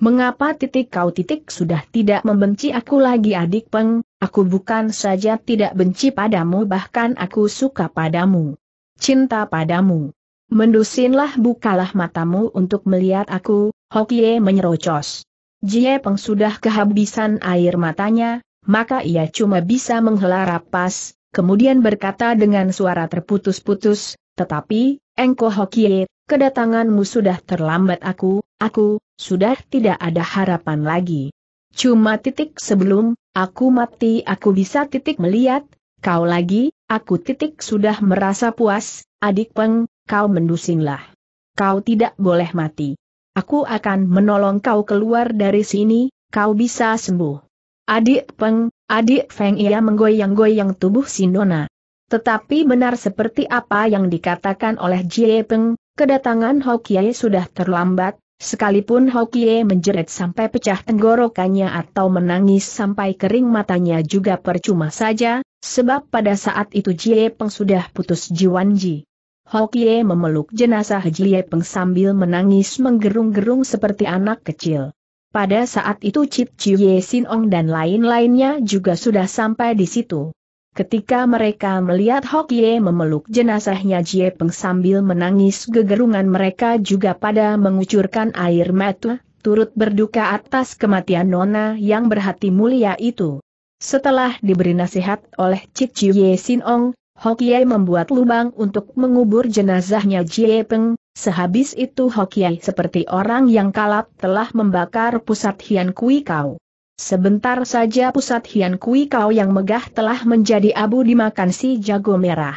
Mengapa titik kau titik sudah tidak membenci aku lagi adik peng, aku bukan saja tidak benci padamu bahkan aku suka padamu. Cinta padamu. Mendusinlah bukalah matamu untuk melihat aku, Hokie menyerocos. Jie Peng sudah kehabisan air matanya, maka ia cuma bisa menghela rapas, kemudian berkata dengan suara terputus-putus, tetapi, Engko Hokie, kedatanganmu sudah terlambat aku, aku, sudah tidak ada harapan lagi. Cuma titik sebelum, aku mati aku bisa titik melihat, kau lagi, aku titik sudah merasa puas, adik peng, kau mendusinlah. Kau tidak boleh mati. Aku akan menolong kau keluar dari sini, kau bisa sembuh. Adik peng, adik Feng ia menggoyang-goyang tubuh Sinona. Tetapi benar seperti apa yang dikatakan oleh Jie Peng, Kedatangan Hokie sudah terlambat, sekalipun Hokie menjerit sampai pecah tenggorokannya atau menangis sampai kering matanya juga percuma saja, sebab pada saat itu Jie Peng sudah putus Jiwanji. Hokie memeluk jenazah Jie Peng sambil menangis menggerung-gerung seperti anak kecil. Pada saat itu Cip Ye Sin Ong dan lain-lainnya juga sudah sampai di situ. Ketika mereka melihat Hokie memeluk jenazahnya Jie Peng sambil menangis gegerungan mereka juga pada mengucurkan air mata, turut berduka atas kematian Nona yang berhati mulia itu. Setelah diberi nasihat oleh Cik Jie Sin Ong, Hokie membuat lubang untuk mengubur jenazahnya Jie Peng, sehabis itu Hokie seperti orang yang kalap telah membakar pusat Hian Kui Kau. Sebentar saja pusat Hian Kui Kau yang megah telah menjadi abu dimakan si jago merah.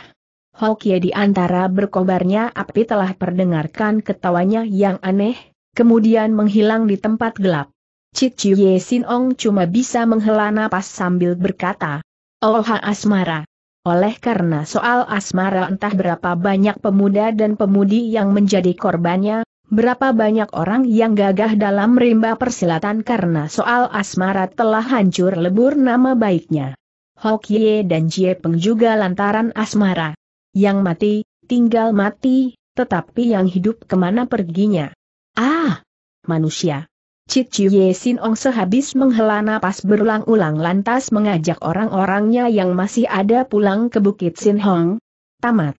Hokie di antara berkobarnya api telah perdengarkan ketawanya yang aneh, kemudian menghilang di tempat gelap. Cici Ye Sin Ong cuma bisa menghela napas sambil berkata, Oh asmara. Oleh karena soal asmara entah berapa banyak pemuda dan pemudi yang menjadi korbannya, Berapa banyak orang yang gagah dalam rimba persilatan karena soal asmara telah hancur lebur nama baiknya. Hokie dan Jie Peng juga lantaran asmara. Yang mati, tinggal mati, tetapi yang hidup kemana perginya? Ah! Manusia! Cici Sin Ong sehabis menghela napas berulang-ulang lantas mengajak orang-orangnya yang masih ada pulang ke Bukit Sin Hong. Tamat.